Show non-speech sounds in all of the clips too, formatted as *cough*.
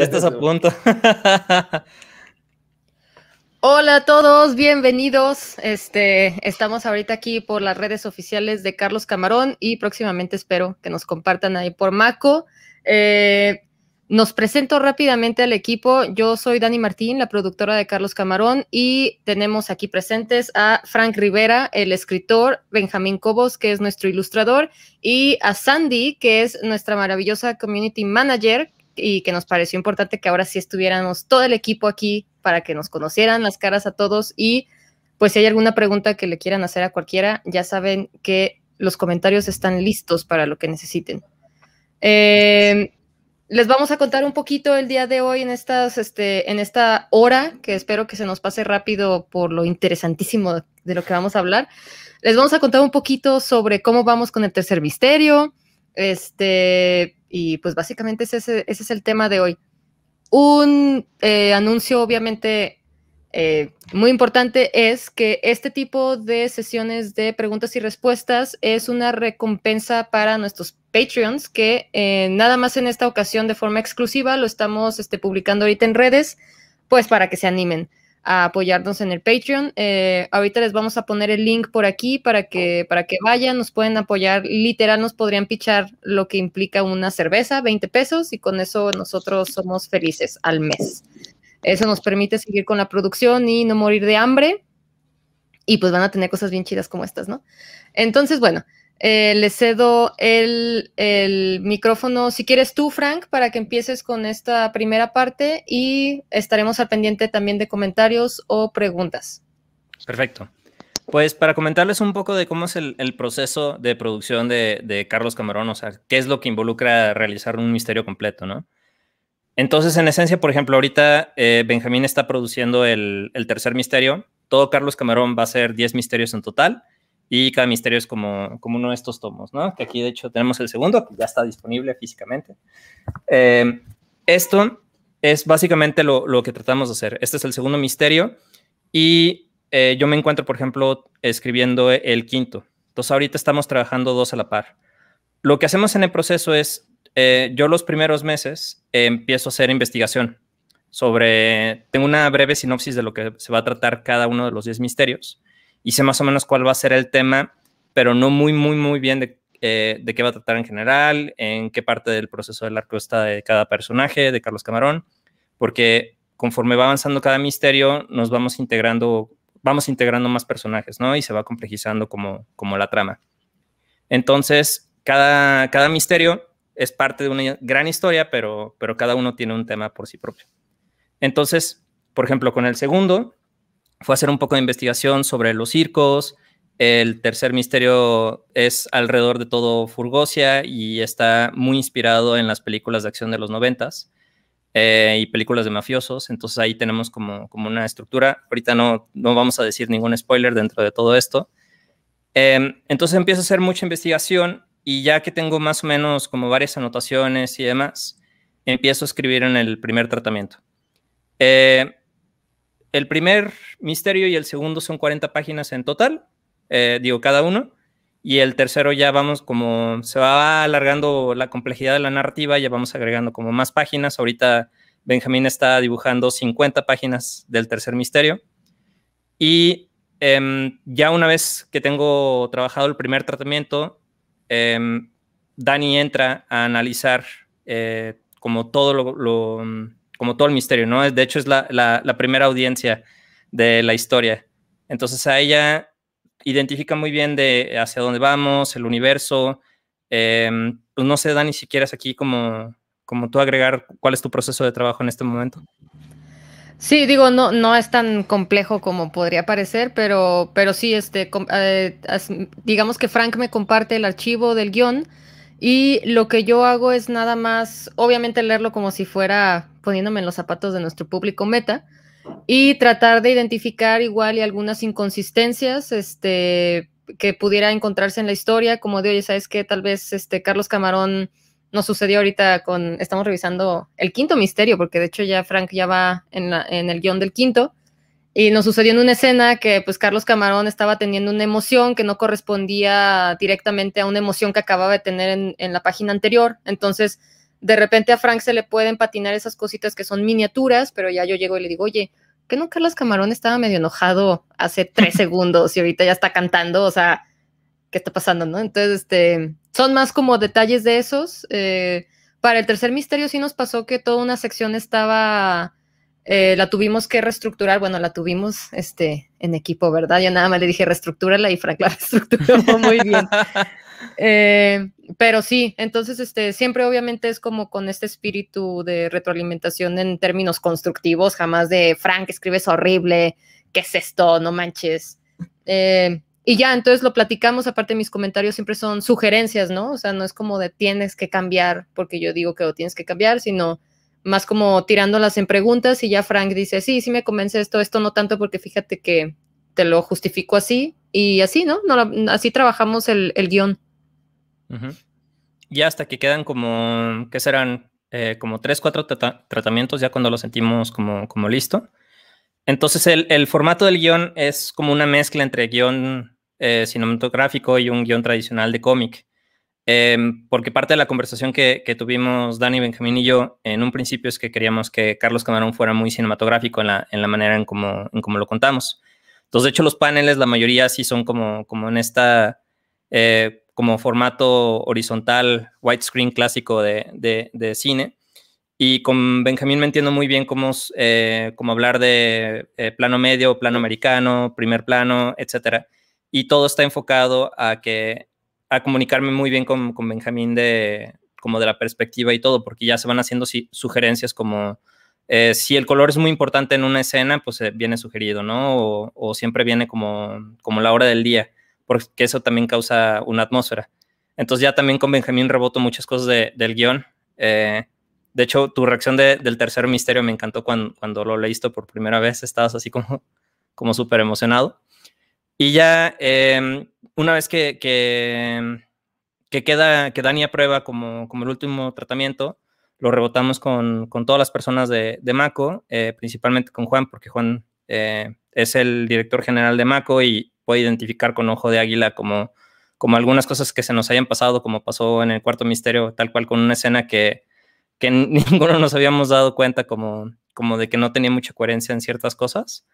estás a punto. *laughs* Hola a todos, bienvenidos. Este, estamos ahorita aquí por las redes oficiales de Carlos Camarón y próximamente espero que nos compartan ahí por Maco. Eh, nos presento rápidamente al equipo. Yo soy Dani Martín, la productora de Carlos Camarón, y tenemos aquí presentes a Frank Rivera, el escritor, Benjamín Cobos, que es nuestro ilustrador, y a Sandy, que es nuestra maravillosa community manager, y que nos pareció importante que ahora sí estuviéramos todo el equipo aquí para que nos conocieran las caras a todos y pues si hay alguna pregunta que le quieran hacer a cualquiera, ya saben que los comentarios están listos para lo que necesiten. Em, les vamos a contar un poquito el día de hoy en, estas, este, en esta hora, que espero que se nos pase rápido por lo interesantísimo de lo que vamos a hablar. Les vamos a contar un poquito sobre cómo vamos con el tercer misterio, este, y pues básicamente ese, es el tema de hoy. Un eh, anuncio obviamente eh, muy importante es que este tipo de sesiones de preguntas y respuestas es una recompensa para nuestros Patreons que eh, nada más en esta ocasión de forma exclusiva lo estamos este, publicando ahorita en redes, pues para que se animen a apoyarnos en el Patreon. Eh, ahorita les vamos a poner el link por aquí para que, para que vayan, nos pueden apoyar. Literal, nos podrían pichar lo que implica una cerveza, 20 pesos, y con eso nosotros somos felices al mes. Eso nos permite seguir con la producción y no morir de hambre. Y pues van a tener cosas bien chidas como estas, ¿no? Entonces, bueno, eh, le cedo el, micrófono, si quieres tú, Frank, para que empieces con esta primera parte y estaremos al pendiente también de comentarios o preguntas. Perfecto. Pues para comentarles un poco de cómo es el, proceso de producción de, Carlos Camarón, o sea, qué es lo que involucra realizar un misterio completo, ¿no? Entonces, en esencia, por ejemplo, ahorita eh, Benjamín está produciendo el, el tercer misterio. Todo Carlos Camarón va a ser 10 misterios en total y cada misterio es como, como uno de estos tomos, ¿no? Que aquí de hecho tenemos el segundo, que ya está disponible físicamente. Eh, esto es básicamente lo, lo, que tratamos de hacer. Este es el segundo misterio y eh, yo me encuentro, por ejemplo, escribiendo el quinto. Entonces ahorita estamos trabajando dos a la par. Lo que hacemos en el proceso es, eh, yo los primeros meses empiezo a hacer investigación sobre, tengo una breve sinopsis de lo que se va a tratar cada uno de los 10 misterios y sé más o menos cuál va a ser el tema, pero no muy, muy, muy bien eh, de, qué va a tratar en general, en qué parte del proceso del arco está de cada personaje, de Carlos Camarón, porque conforme va avanzando cada misterio, nos vamos integrando, vamos integrando más personajes, ¿no? Y se va complejizando como, como la trama. Entonces, cada, cada misterio es parte de una gran historia, pero, pero cada uno tiene un tema por sí propio. Entonces, por ejemplo, con el segundo, fue a hacer un poco de investigación sobre los circos. El tercer misterio es alrededor de todo Furgosia y está muy inspirado en las películas de acción de los noventas eh, y películas de mafiosos. Entonces ahí tenemos como, como una estructura. Ahorita no, no vamos a decir ningún spoiler dentro de todo esto. Em, entonces empiezo a hacer mucha investigación y ya que tengo más o menos como varias anotaciones y demás, empiezo a escribir en el primer tratamiento. Eh, el primer misterio y el segundo son 40 páginas en total, eh, digo, cada uno. Y el tercero ya vamos como se va alargando la complejidad de la narrativa, ya vamos agregando como más páginas. Ahorita Benjamín está dibujando 50 páginas del tercer misterio. Y em, ya una vez que tengo trabajado el primer tratamiento, em, Dani entra a analizar eh, como todo lo como todo el misterio, ¿no? De hecho, es la, primera audiencia de la historia. Entonces a ella identifica muy bien de hacia dónde vamos, el universo. Em, pues, no se da ni siquiera aquí como, como tú agregar cuál es tu proceso de trabajo en este momento. Sí, digo, no, no es tan complejo como podría parecer, pero, pero sí, este, eh, digamos que Frank me comparte el archivo del guión y lo que yo hago es nada más, obviamente leerlo como si fuera poniéndome en los zapatos de nuestro público meta, y tratar de identificar igual y algunas inconsistencias este, que pudiera encontrarse en la historia, como de, oye, ¿sabes que Tal vez este, Carlos Camarón nos sucedió ahorita con, estamos revisando el quinto misterio, porque de hecho ya Frank ya va en, el guión del quinto, y nos sucedió en una escena que pues Carlos Camarón estaba teniendo una emoción que no correspondía directamente a una emoción que acababa de tener en la página anterior, entonces de repente a Frank se le pueden patinar esas cositas que son miniaturas, pero ya yo llego y le digo, oye, que no Carlos Camarón estaba medio enojado hace tres *laughs* segundos y ahorita ya está cantando, o sea, ¿qué está pasando, no? Entonces, este, son más como detalles de esos. Eh, para el tercer misterio sí nos pasó que toda una sección estaba, eh, la tuvimos que reestructurar, bueno, la tuvimos, este, en equipo, ¿verdad? Yo nada más le dije, reestructúrala y Frank la *laughs* reestructuró muy bien. *laughs* Eh, pero sí, entonces este, siempre obviamente es como con este espíritu de retroalimentación en términos constructivos, jamás de Frank, escribes horrible, ¿qué es esto? No manches. Eh, y ya, entonces lo platicamos, aparte mis comentarios siempre son sugerencias, ¿no? O sea, no es como de tienes que cambiar porque yo digo que lo tienes que cambiar, sino más como tirándolas en preguntas y ya Frank dice, sí, sí me convence esto, esto no tanto porque fíjate que te lo justifico así y así, ¿no? así trabajamos el, el guión. Y hasta que quedan como, ¿qué serán? Eh, como tres, cuatro tratamientos ya cuando lo sentimos como, como listo. Entonces el, formato del guión es como una mezcla entre guión eh, cinematográfico y un guión tradicional de cómic. Em, porque parte de la conversación que, tuvimos Dani, Benjamín y yo en un principio es que queríamos que Carlos Camarón fuera muy cinematográfico en la, manera en cómo como lo contamos. Entonces, de hecho, los paneles, la mayoría sí son como, como en esta eh, como formato horizontal, widescreen clásico de, cine. Y con Benjamín me entiendo muy bien cómo, eh, hablar de eh, plano medio, plano americano, primer plano, etc. Y todo está enfocado a que a comunicarme muy bien con, con Benjamín de como de la perspectiva y todo, porque ya se van haciendo sugerencias como eh, si el color es muy importante en una escena, pues viene sugerido, ¿no? O, o siempre viene como, como la hora del día porque eso también causa una atmósfera. Entonces ya también con Benjamín reboto muchas cosas de, del guión. Eh, de hecho, tu reacción de, del tercer misterio me encantó cuando, cuando lo leíste por primera vez, estabas así como, como súper emocionado. Y ya em, una vez que, que, queda, que Dani aprueba como, como el último tratamiento, lo rebotamos con, con todas las personas de, de Maco, eh, principalmente con Juan, porque Juan eh, es el director general de Maco y, puede identificar con ojo de águila como, como algunas cosas que se nos hayan pasado, como pasó en el cuarto misterio, tal cual con una escena que, que *laughs* ninguno nos habíamos dado cuenta como, como de que no tenía mucha coherencia en ciertas cosas.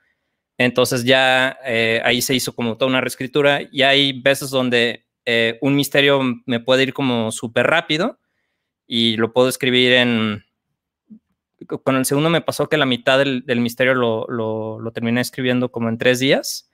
Entonces ya eh, ahí se hizo como toda una reescritura y hay veces donde eh, un misterio me puede ir como súper rápido y lo puedo escribir en... Con el segundo me pasó que la mitad del, misterio lo, lo, terminé escribiendo como en tres días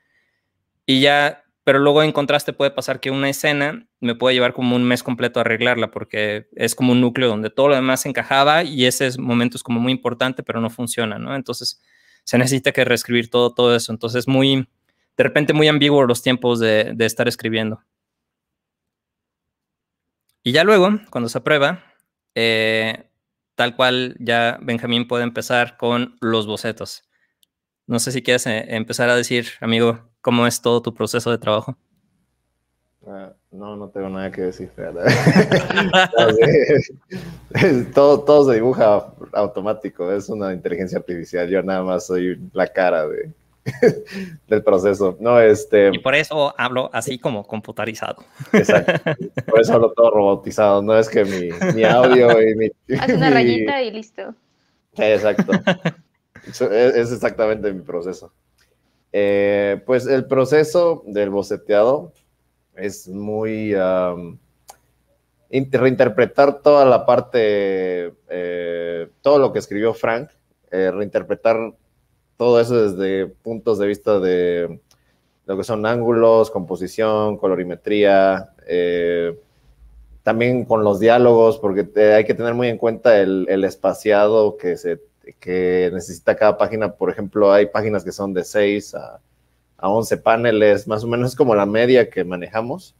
y ya, pero luego en contraste puede pasar que una escena me puede llevar como un mes completo a arreglarla porque es como un núcleo donde todo lo demás encajaba y ese momento es como muy importante, pero no funciona, ¿no? Entonces se necesita que reescribir todo, todo eso. Entonces muy, de repente muy ambiguo los tiempos de, estar escribiendo. Y ya luego, cuando se aprueba, eh, tal cual ya Benjamín puede empezar con los bocetos. No sé si quieres eh, empezar a decir, amigo, ¿Cómo es todo tu proceso de trabajo? Ah, no, no tengo nada que decir. *laughs* todo, todo se dibuja automático, es una inteligencia artificial. Yo nada más soy la cara *laughs* del proceso. No, este... Y por eso hablo así como computarizado. Exacto. Por eso hablo todo robotizado. No es que mi, audio y mi... *laughs* Haz una rayita y listo. Exacto. es exactamente mi proceso. Eh, pues el proceso del boceteado es muy reinterpretar toda la parte, eh, todo lo que escribió Frank, eh, reinterpretar todo eso desde puntos de vista de lo que son ángulos, composición, colorimetría, también con los diálogos, porque hay que tener muy en cuenta el, el espaciado que se que necesita cada página. Por ejemplo, hay páginas que son de 6 a, a 11 paneles, más o menos es como la media que manejamos.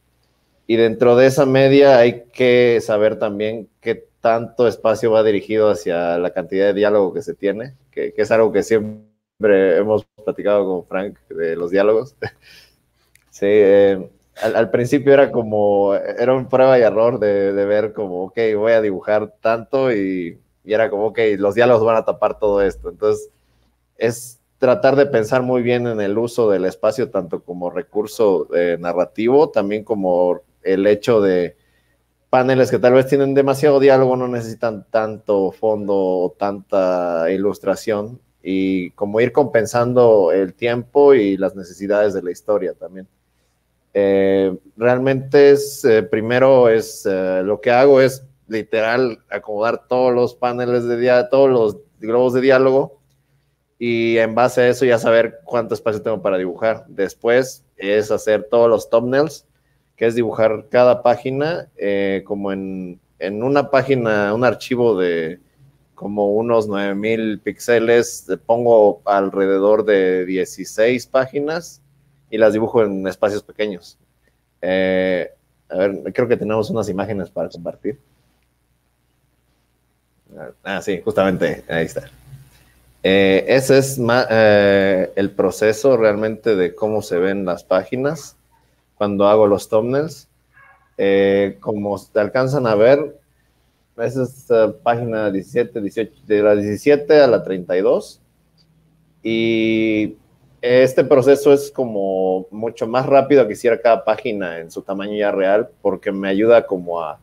Y dentro de esa media hay que saber también qué tanto espacio va dirigido hacia la cantidad de diálogo que se tiene, que, es algo que siempre hemos platicado con Frank de los diálogos. *laughs* sí, eh, al, principio era como, era un prueba y error de, de ver como, ok, voy a dibujar tanto y y era como, que los diálogos van a tapar todo esto. Entonces, es tratar de pensar muy bien en el uso del espacio, tanto como recurso eh, narrativo, también como el hecho de paneles que tal vez tienen demasiado diálogo, no necesitan tanto fondo o tanta ilustración, y como ir compensando el tiempo y las necesidades de la historia también. Eh, realmente es, eh, primero es, lo que hago es literal acomodar todos los paneles de diálogo, todos los globos de diálogo y en base a eso ya saber cuánto espacio tengo para dibujar. Después es hacer todos los thumbnails, que es dibujar cada página eh, como en, en, una página, un archivo de como unos 9000 píxeles, pongo alrededor de 16 páginas y las dibujo en espacios pequeños. Eh, a ver, creo que tenemos unas imágenes para compartir. Ah, sí, justamente, ahí está. Eh, ese es eh, el proceso realmente de cómo se ven las páginas cuando hago los thumbnails. Eh, como te alcanzan a ver, esa es uh, página 17, 18, de la 17 a la 32. Y este proceso es como mucho más rápido que hiciera cada página en su tamaño ya real, porque me ayuda como a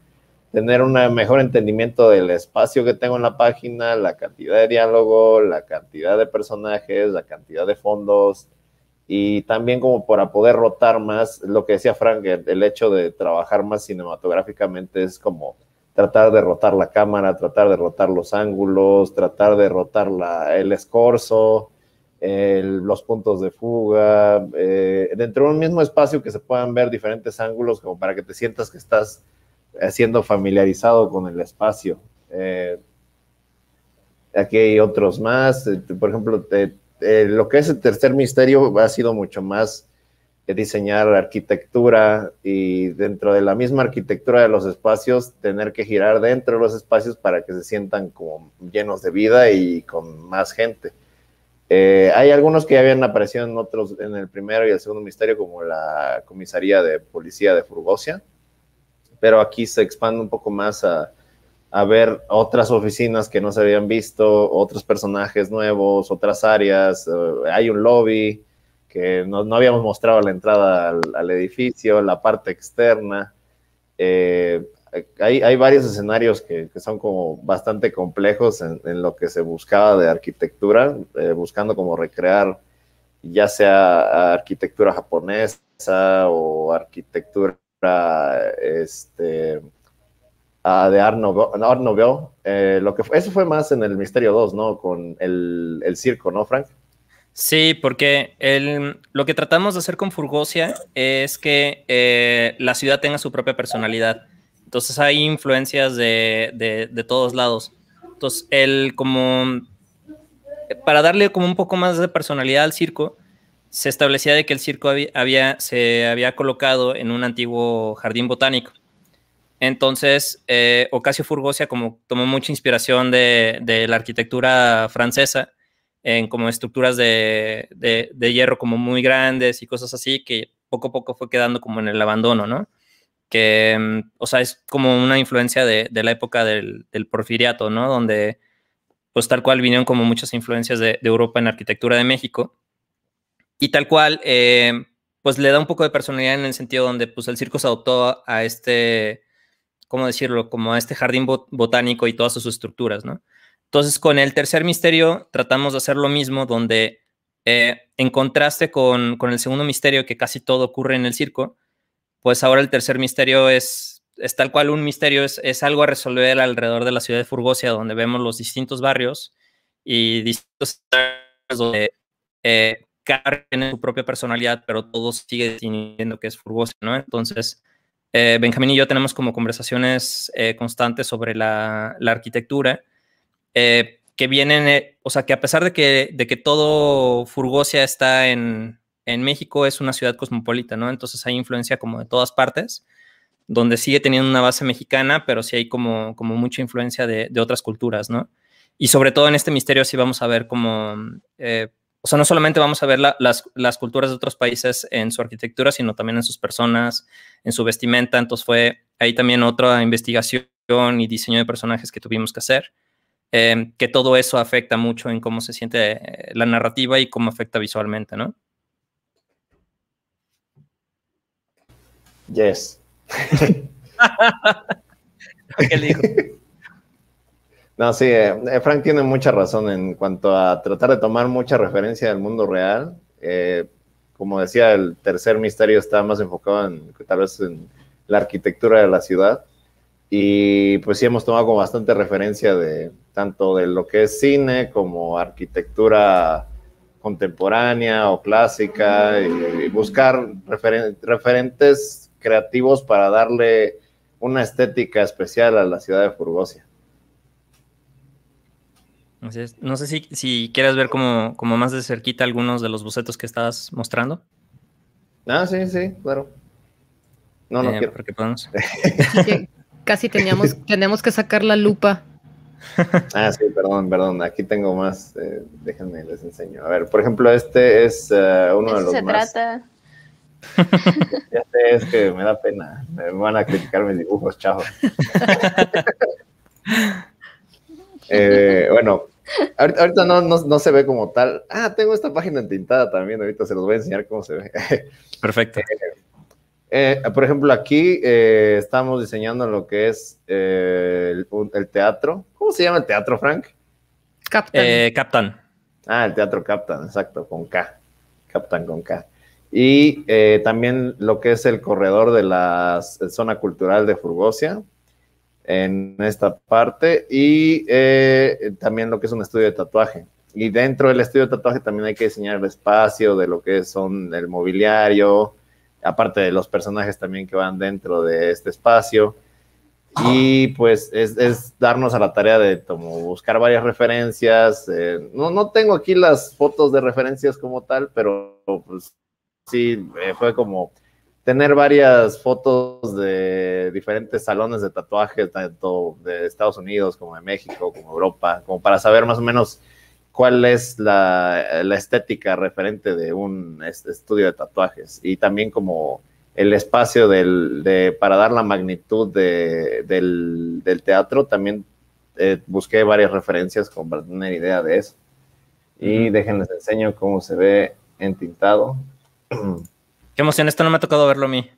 tener un mejor entendimiento del espacio que tengo en la página, la cantidad de diálogo, la cantidad de personajes, la cantidad de fondos y también como para poder rotar más, lo que decía Frank, el hecho de trabajar más cinematográficamente es como tratar de rotar la cámara, tratar de rotar los ángulos, tratar de rotar el escorzo, los puntos de fuga, eh, dentro de un mismo espacio que se puedan ver diferentes ángulos como para que te sientas que estás eh, siendo familiarizado con el espacio. Eh, aquí hay otros más, eh, por ejemplo, lo que es el tercer misterio ha sido mucho más diseñar arquitectura y dentro de la misma arquitectura de los espacios, tener que girar dentro de los espacios para que se sientan como llenos de vida y con más gente. hay algunos que ya habían aparecido en otros, en el primero y el segundo misterio, como la comisaría de policía de Furgosia, pero aquí se expande un poco más a, ver otras oficinas que no se habían visto, otros personajes nuevos, otras áreas, eh, hay un lobby que no, habíamos mostrado la entrada al, edificio, la parte externa. Eh, hay, varios escenarios que, son como bastante complejos en, lo que se buscaba de arquitectura, eh, buscando como recrear ya sea arquitectura japonesa o arquitectura este, a de Arno Go. Eh, lo que eso fue más en el Misterio 2, ¿no? Con el, circo, ¿no, Frank? Sí, porque el, lo que tratamos de hacer con Furgosia es que eh, la ciudad tenga su propia personalidad. Entonces hay influencias de, de todos lados. Entonces, el como para darle como un poco más de personalidad al circo, se establecía de que el circo había, se había colocado en un antiguo jardín botánico. Entonces, eh, Ocasio Furgosia como tomó mucha inspiración de, de, la arquitectura francesa en como estructuras de, de, hierro como muy grandes y cosas así que poco a poco fue quedando como en el abandono, ¿no? Que, mm, o sea, es como una influencia de, la época del, del, porfiriato, ¿no? Donde, pues tal cual vinieron como muchas influencias de, Europa en arquitectura de México y tal cual, eh, pues le da un poco de personalidad en el sentido donde pues el circo se adoptó a este, ¿cómo decirlo? Como a este jardín botánico y todas sus estructuras, ¿no? Entonces con el tercer misterio tratamos de hacer lo mismo donde eh, en contraste con, el segundo misterio que casi todo ocurre en el circo, pues ahora el tercer misterio es, es tal cual un misterio, es, algo a resolver alrededor de la ciudad de Furgosia donde vemos los distintos barrios y distintos donde eh, tiene su propia personalidad, pero todo sigue definiendo que es furgosa, ¿no? Entonces, eh, Benjamín y yo tenemos como conversaciones eh, constantes sobre la, la arquitectura, eh, que vienen, o sea, que a pesar de que, de que todo Furgosia está en, en, México, es una ciudad cosmopolita, ¿no? Entonces hay influencia como de todas partes, donde sigue teniendo una base mexicana, pero sí hay como, como mucha influencia de, de otras culturas, ¿no? Y sobre todo en este misterio sí vamos a ver como o sea, no solamente vamos a ver las, culturas de otros países en su arquitectura, sino también en sus personas, en su vestimenta. Entonces fue ahí también otra investigación y diseño de personajes que tuvimos que hacer, em, que todo eso afecta mucho en cómo se siente eh, la narrativa y cómo afecta visualmente, ¿no? Yes. ¿Qué *laughs* *laughs* dijo? No, sí, eh, eh, Frank tiene mucha razón en cuanto a tratar de tomar mucha referencia del mundo real. Eh, como decía, el tercer misterio está más enfocado en, tal vez en la arquitectura de la ciudad. Y pues sí hemos tomado bastante referencia de tanto de lo que es cine como arquitectura contemporánea o clásica y, buscar referentes creativos para darle una estética especial a la ciudad de Furgosia. No sé si, si quieres ver como, como más de cerquita algunos de los bocetos que estabas mostrando. Ah, sí, sí, claro. No, no eh, quiero. Porque *laughs* Casi teníamos, *laughs* tenemos que sacar la lupa. *laughs* Ah, sí, perdón, perdón. Aquí tengo más. Eh, déjenme, les enseño. A ver, por ejemplo, este es eh, uno de los se más... trata? ya sé, es que me da pena. Me van a criticar mis dibujos, chavos. Ahorita, no, no, se ve como tal. Ah, tengo esta página entintada también. Ahorita se los voy a enseñar cómo se ve. *laughs* Perfecto. Eh, eh, por ejemplo, aquí eh, estamos diseñando lo que es el, teatro. ¿Cómo se llama el teatro, Frank? Captain. Captain. Ah, el teatro Captain, exacto, con K. Captain con K. Y también lo que es el corredor de la zona cultural de Furgosia, en esta parte y eh, también lo que es un estudio de tatuaje. Y dentro del estudio de tatuaje también hay que diseñar el espacio de lo que son el mobiliario, aparte de los personajes también que van dentro de este espacio. Y pues es, darnos a la tarea de como buscar varias referencias. Eh, no, no tengo aquí las fotos de referencias como tal, pero pues sí, eh, fue como tener varias fotos de diferentes salones de tatuajes, tanto de Estados Unidos como de México, como Europa, como para saber más o menos cuál es la, la estética referente de un estudio de tatuajes y también como el espacio del, de, para dar la magnitud de, del, del, teatro, también eh, busqué varias referencias como para tener idea de eso. Y déjenles enseño cómo se ve entintado. *clears throat* Qué emoción, esto no me ha tocado verlo a mí.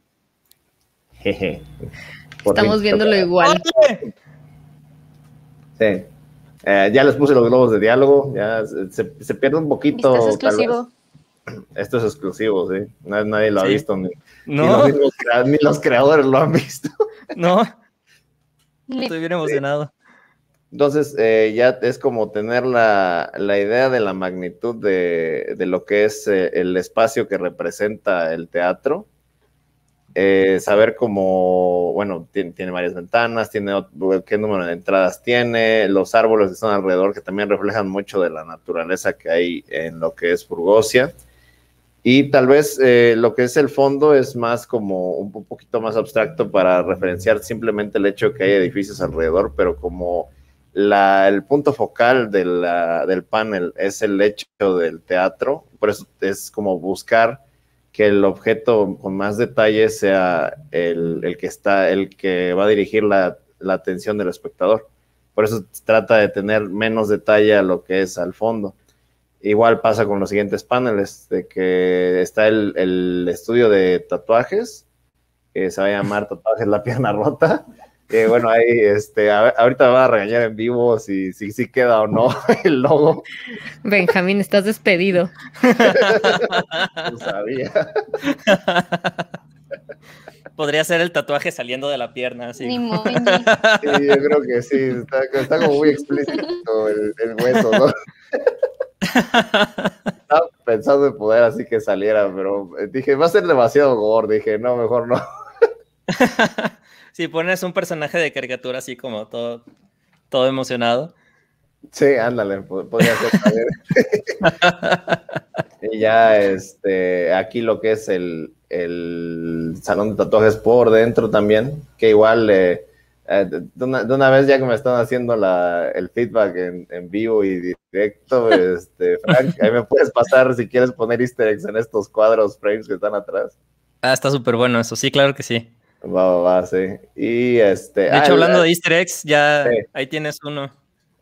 Estamos viéndolo igual. Sí. Eh, ya les puse los globos de diálogo, ya se, pierde un poquito. Esto es exclusivo. Esto es exclusivo, sí. Nadie, lo ha visto, ni, los, ni, los creadores lo han visto. No. Estoy bien emocionado. Entonces, eh, ya es como tener la, idea de la magnitud de, lo que es eh, el espacio que representa el teatro. Eh, saber cómo, bueno, tiene, varias ventanas, tiene qué número de entradas tiene, los árboles que están alrededor que también reflejan mucho de la naturaleza que hay en lo que es Burgosia. Y tal vez lo que es el fondo es más como un poquito más abstracto para referenciar simplemente el hecho que hay edificios alrededor, pero como el punto focal del panel es el hecho del teatro, por eso es como buscar que el objeto con más detalle sea el, el que está, el que va a dirigir la, la, atención del espectador. Por eso trata de tener menos detalle a lo que es al fondo. Igual pasa con los siguientes paneles, de que está el, el estudio de tatuajes, que se va a llamar *laughs* Tatuajes la pierna rota, bueno, ahí, este, ahorita me va a regañar en vivo si, si, queda o no *laughs* el logo. Benjamín, estás despedido. no sabía. Podría ser el tatuaje saliendo de la pierna, así. *laughs* Sí, yo creo que sí, está, como muy explícito el, hueso, ¿no? Estaba pensando en poder así que saliera, pero eh, dije, va a ser demasiado gordo, dije, no, mejor no. *laughs* si pones un personaje de caricatura así como todo, todo emocionado. Sí, ándale, podría ser. *laughs* y ya, este, aquí lo que es el, salón de tatuajes por dentro también, que igual eh, eh, de, una, vez ya que me están haciendo el feedback en, en, vivo y directo, *laughs* este, Frank, ahí me puedes pasar si quieres poner easter eggs en estos cuadros frames que están atrás. Ah, está súper bueno eso, sí, claro que sí. Va, va, sí. Y este. De hecho, ah, hablando de Easter eggs, ya ahí tienes uno.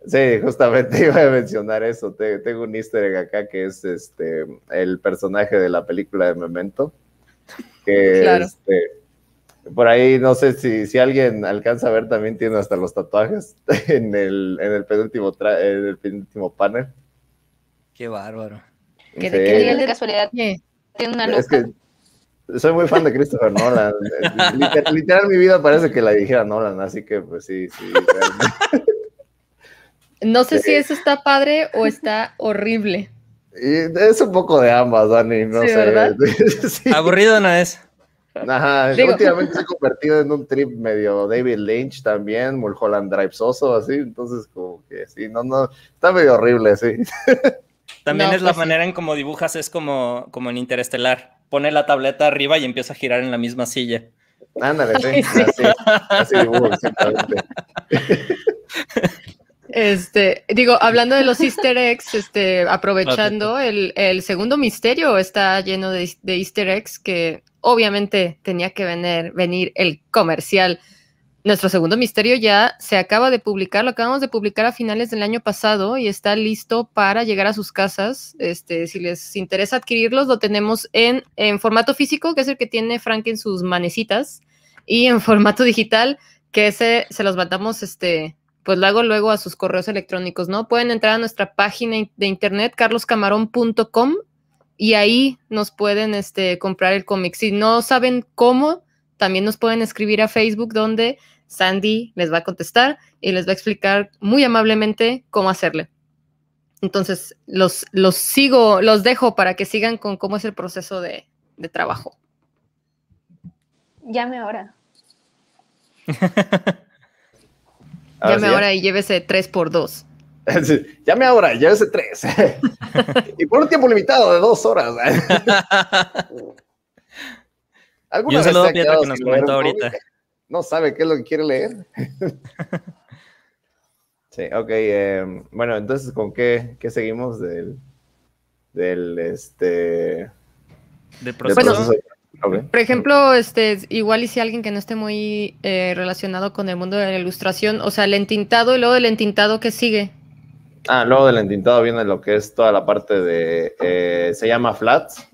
Sí, justamente *laughs* iba a mencionar eso. Tengo un Easter egg acá que es este el personaje de la película de Memento. claro. Este, por ahí no sé si, si alguien alcanza a ver, también tiene hasta los tatuajes *laughs* en el, en el, penúltimo, en el penúltimo panel. Qué bárbaro. Que de, casualidad tiene una soy muy fan de Christopher Nolan. literal, mi vida parece que la dijera Nolan, así que pues sí, sí. no sé si eso está padre o está horrible. es un poco de ambas, Dani, no sé. *laughs* Aburrido no es. últimamente se ha convertido en un trip medio David Lynch también, Mulholland Drive Soso, así, entonces como que sí, no, no, está medio horrible, sí. También es la pues manera en cómo dibujas, es como, como en Interestelar pone la tableta arriba y empieza a girar en la misma silla. Ándale, *laughs* Así, Este, digo, hablando de los easter eggs, este, aprovechando, el, segundo misterio está lleno de, de, easter eggs que obviamente tenía que venir, venir el comercial nuestro segundo misterio ya se acaba de publicar, lo acabamos de publicar a finales del año pasado y está listo para llegar a sus casas. Este, si les interesa adquirirlos, lo tenemos en, en formato físico, que es el que tiene Frank en sus manecitas, y en *laughs* formato digital, que ese se los mandamos este, pues luego luego a sus correos electrónicos, ¿no? Pueden entrar a nuestra página de internet carloscamarón.com y ahí nos pueden este, comprar el cómic. Si no saben cómo, también nos pueden escribir a Facebook donde Sandy les va a contestar y les va a explicar muy amablemente cómo hacerle. Entonces, los, los sigo, los dejo para que sigan con cómo es el proceso de, trabajo. Llame ahora. *laughs* Llame ahora y llévese tres por dos. *laughs* Llame ahora, llévese tres. *laughs* y por un tiempo limitado de dos horas. ¿Alguna y que nos ahorita. No sabe qué es lo que quiere leer. *laughs* sí, ok. Em, bueno, entonces, ¿con qué, seguimos del, del este del proceso? Por ejemplo, este, igual y si alguien que no esté muy eh, relacionado con el mundo de la ilustración, o sea, el entintado y luego del entintado, ¿qué sigue? Ah, luego del entintado viene lo que es toda la parte de, eh, se llama flats,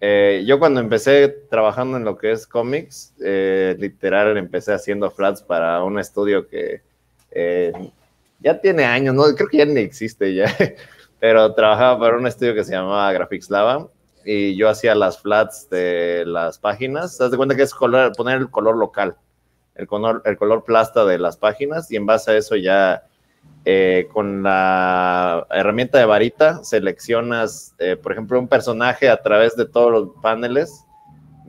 eh, yo cuando empecé trabajando en lo que es cómics, eh, literal empecé haciendo flats para un estudio que eh, ya tiene años, no creo que ya ni existe ya, *laughs* pero trabajaba para un estudio que se llamaba Graphics Lava y yo hacía las flats de las páginas. Te de cuenta que es poner el color local, el color, el color plasta de las páginas y en base a eso ya eh, con la herramienta de varita seleccionas, eh, por ejemplo, un personaje a través de todos los paneles,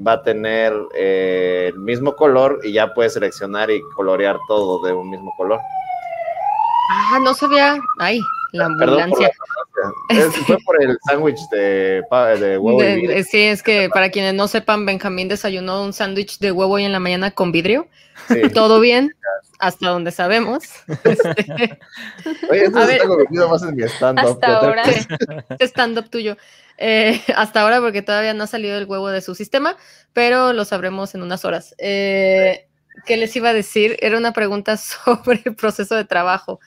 va a tener eh, el mismo color y ya puedes seleccionar y colorear todo de un mismo color. Ah, no sabía. Ay, la ambulancia. Este. Fue por el sándwich de, huevo. Sí, es que para quienes no sepan, Benjamín desayunó un sándwich de huevo hoy en la mañana con vidrio. *laughs* Todo bien, hasta donde sabemos. *laughs* Hasta ahora, *laughs* este stand tuyo. Eh, hasta ahora, porque todavía no ha salido el huevo de su sistema, pero lo sabremos en unas horas. Eh, ¿Qué les iba a decir? Era una pregunta sobre el proceso de trabajo.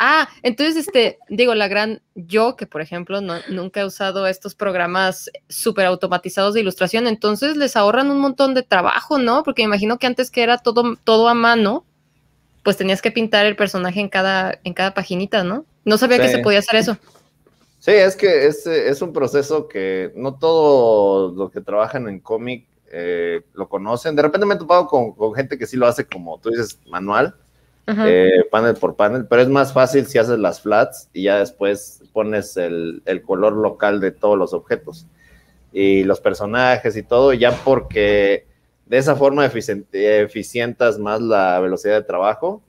Ah, entonces, este, digo, la gran yo, que por ejemplo, nunca he usado estos programas súper automatizados de ilustración, entonces les ahorran un montón de trabajo, ¿no? Porque me imagino que antes que era todo, todo a mano, pues tenías que pintar el personaje en cada, en cada paginita, ¿no? No sabía que se podía hacer eso. Sí, es que es, es un proceso que no todos los que trabajan en cómic eh, lo conocen. De repente me he topado con, con, gente que sí lo hace como tú dices, manual, eh, panel por panel, pero es más fácil si haces las flats y ya después pones el, color local de todos los objetos y los personajes y todo, ya porque de esa forma eficientas más la velocidad de trabajo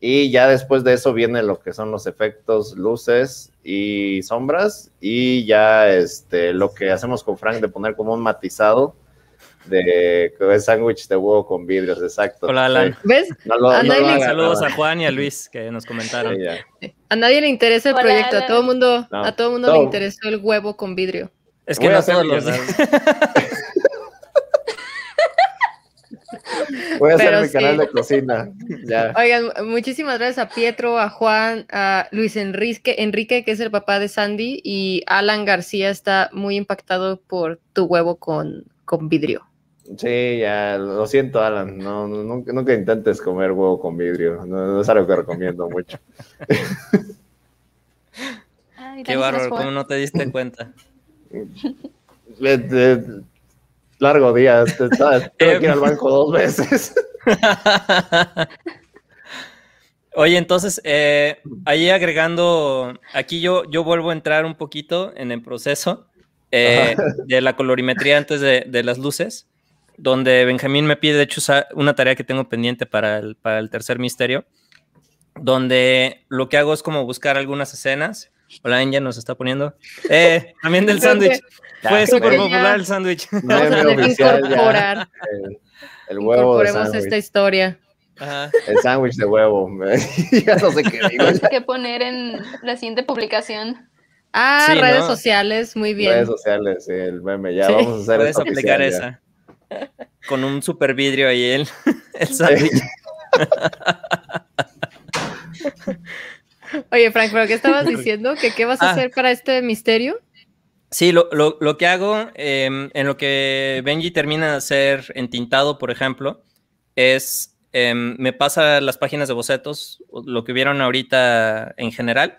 y ya después de eso viene lo que son los efectos, luces y sombras y ya este, lo que hacemos con Frank de poner como un matizado de sándwich de huevo con vidrios, exacto. Hola, Alan. ¿Ves? Saludos a Juan y a Luis que nos comentaron. a nadie le interesa el proyecto, a todo mundo, a todo mundo le interesó el huevo con vidrio. Es que no a todos *laughs* Voy a hacer mi canal de cocina. Oigan, muchísimas gracias a Pietro, a Juan, a Luis Enrique, Enrique, que es el papá de Sandy, y Alan García está muy impactado por tu huevo con, con vidrio. Sí, ya, lo siento, Alan. No, nunca, nunca intentes comer huevo con vidrio. No, no es algo que recomiendo mucho. *laughs* Qué bárbaro, ¿cómo no te diste cuenta? *laughs* largo día. *laughs* Tengo eh, que ir al banco dos veces. Oye, entonces, eh, ahí agregando, aquí yo, yo vuelvo a entrar un poquito en el proceso. Eh, de la colorimetría antes de, las luces, donde Benjamín me pide, de hecho, una tarea que tengo pendiente para el, para el tercer misterio, donde lo que hago es como buscar algunas escenas. Hola, India nos está poniendo. Eh, también del *laughs* sándwich. Fue súper popular el sándwich. Vamos a incorporar. El, huevo esta historia. El sándwich de huevo. *laughs* ya qué que poner en la siguiente publicación. Ah, redes sociales, muy bien. Redes sociales, el meme, ya vamos a hacer Puedes aplicar esa. Con un super vidrio ahí el, *laughs* Oye, Frank, ¿pero qué estabas *laughs* diciendo? ¿Que ¿Qué vas a ah. hacer para este misterio? Sí, lo, lo, lo que hago, em, en lo que Benji termina de hacer entintado, por ejemplo, es em, me pasa las páginas de bocetos, lo que vieron ahorita en general,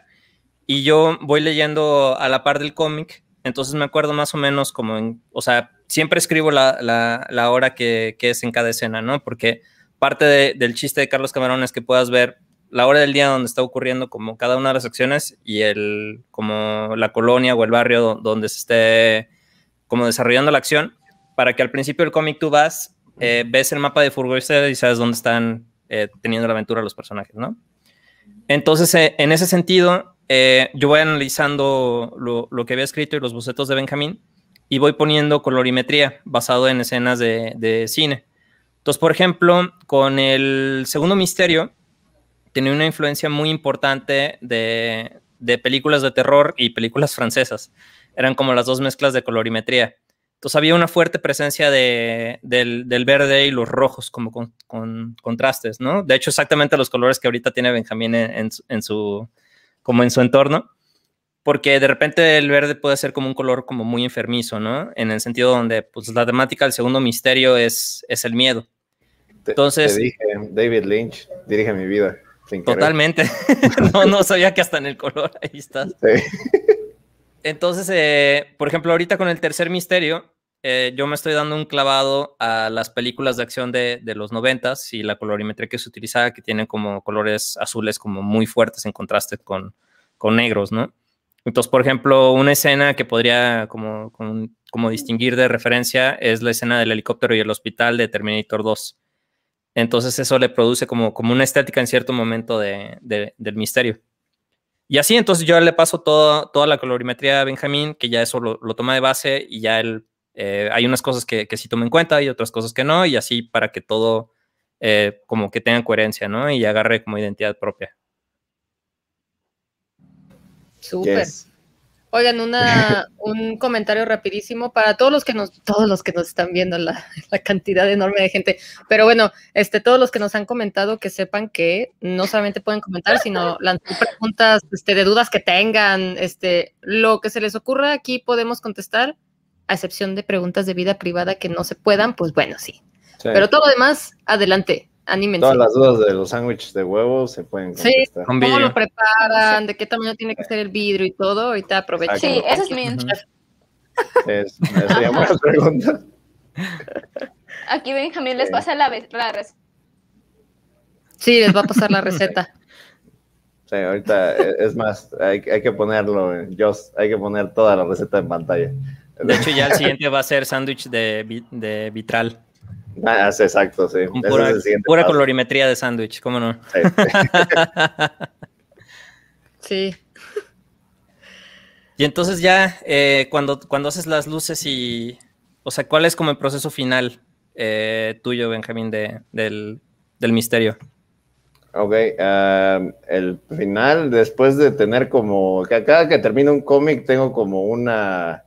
y yo voy leyendo a la par del cómic, entonces me acuerdo más o menos como en, o sea, siempre escribo la, la, hora que, que, es en cada escena, ¿no? Porque parte del chiste de Carlos Camarón es que puedas ver la hora del día donde está ocurriendo como cada una de las acciones y el, como la colonia o el barrio donde se esté como desarrollando la acción, para que al principio del cómic tú vas, eh, ves el mapa de Furgoyster y sabes dónde están eh, teniendo la aventura los personajes, ¿no? Entonces, eh, en ese sentido, eh, yo voy analizando lo, que había escrito y los bocetos de Benjamín y voy poniendo colorimetría basado en escenas de, cine. Entonces, por ejemplo, con el segundo misterio, tenía una influencia muy importante de, películas de terror y películas francesas. Eran como las dos mezclas de colorimetría. Entonces había una fuerte presencia de, del, verde y los rojos como con, contrastes, ¿no? De hecho, exactamente los colores que ahorita tiene Benjamín en su, como en su entorno, porque de repente el verde puede ser como un color como muy enfermizo, ¿no? En el sentido donde pues la temática del segundo misterio es, es el miedo. Entonces... Te, dije, David Lynch, dirige mi vida. Totalmente. *laughs* no, no sabía que hasta en el color ahí estás. Sí. *laughs* Entonces, eh, por ejemplo, ahorita con el tercer misterio, eh, yo me estoy dando un clavado a las películas de acción de, de los noventas y la colorimetría que se utilizaba, que tienen como colores azules como muy fuertes en contraste con, con negros, ¿no? Entonces, por ejemplo, una escena que podría como, como, distinguir de referencia es la escena del helicóptero y el hospital de Terminator 2. Entonces eso le produce como, como una estética en cierto momento de, del misterio. Y así entonces yo le paso toda la colorimetría a Benjamín, que ya eso lo, lo toma de base y ya él eh, hay unas cosas que, que sí tomen en cuenta y otras cosas que no, y así para que todo eh, como que tenga coherencia, ¿no? Y agarre como identidad propia. Súper. Oigan, *laughs* un comentario rapidísimo para todos los que nos, todos los que nos están viendo, la, cantidad enorme de gente. Pero bueno, este, todos los que nos han comentado que sepan que no solamente pueden comentar, sino lanzar preguntas este, de dudas que tengan, este, lo que se les ocurra aquí podemos contestar a excepción de preguntas de vida privada que no se puedan, pues bueno, sí. Pero todo lo demás, adelante, anímense. Todas las dudas de los sándwiches de huevo se pueden Sí, cómo lo preparan, de qué tamaño tiene que ser el vidrio y todo, ahorita aprovecho. Sí, es mi Es, *laughs* Aquí Benjamín les pasa la, receta. Sí, les va a pasar la receta. *laughs* Sí, ahorita e, es más, hay, que ponerlo, eh, yo, hay que poner toda la receta en pantalla. De hecho, ya el siguiente va a ser sándwich de, vitral. Ah, exacto, sí. Pura, colorimetría de sándwich, ¿cómo no? Sí. *laughs* Y entonces ya, eh, cuando, cuando haces las luces y, o sea, ¿cuál es como el proceso final eh, tuyo, Benjamín, del, misterio? Ok, el final, después de tener como, que cada que termino un cómic tengo como una,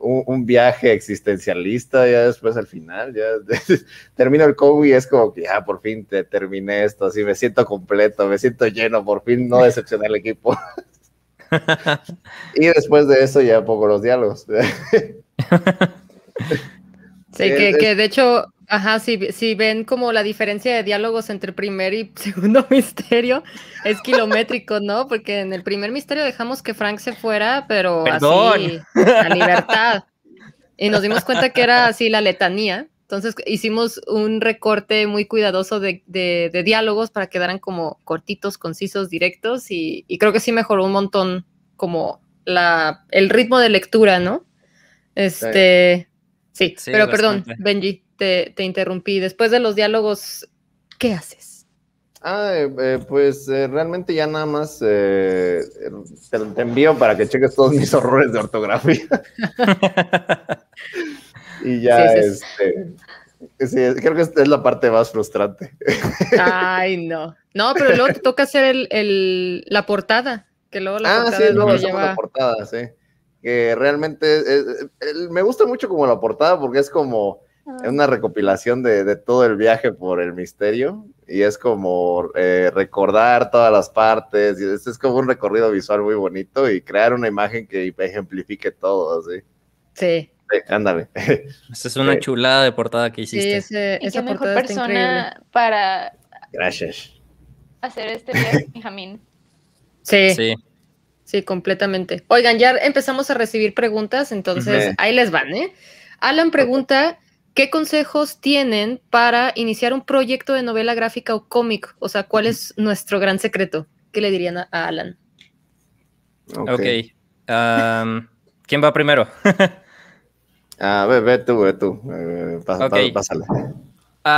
un, viaje existencialista, ya después al final, ya *laughs* termino el COVID y es como que ya ah, por fin terminé esto, así me siento completo, me siento lleno, por fin no decepcioné al equipo. *laughs* y después de eso ya poco los diálogos. *laughs* Sí, que, de hecho, ajá, si, si ven como la diferencia de diálogos entre primer y *laughs* segundo misterio, es kilométrico, ¿no? Porque en el primer misterio dejamos que Frank se fuera, pero así, la libertad. Y nos dimos cuenta que era así la letanía. Entonces hicimos un recorte muy cuidadoso de, diálogos para que quedaran como cortitos, concisos, directos y, creo que sí mejoró un montón como la, el ritmo de lectura, ¿no? Este, Sí, pero perdón, Benji, te, interrumpí. Después de los diálogos, ¿qué haces? Ah, eh, eh, pues eh, realmente ya nada más te, envío para que cheques todos mis horrores *laughs* de ortografía. *laughs* y ya, este, creo que es la parte más frustrante. Ay, no. No, pero luego te toca hacer el, la portada, que luego la ah, sí, luego la portada, sí que realmente eh, eh, me gusta mucho como la portada porque es como ah. una recopilación de, todo el viaje por el misterio y es como eh, recordar todas las partes y este es como un recorrido visual muy bonito y crear una imagen que ejemplifique todo, Sí. Sí, ándale. *laughs* Esa es una chulada de portada que hiciste. Sí, mejor persona para Gracias. hacer este viaje, Benjamín. Sí. sí. Sí, completamente. Oigan, ya empezamos a recibir preguntas, entonces ahí les van, ¿eh? Alan pregunta, ¿qué consejos tienen para iniciar un proyecto de novela gráfica o cómic? O sea, ¿cuál es nuestro gran secreto? ¿Qué le dirían a Alan? Ok. okay. ¿Quién va primero? a *laughs* ah, ver, ve tú, ve tú. Eh, pásale. *laughs*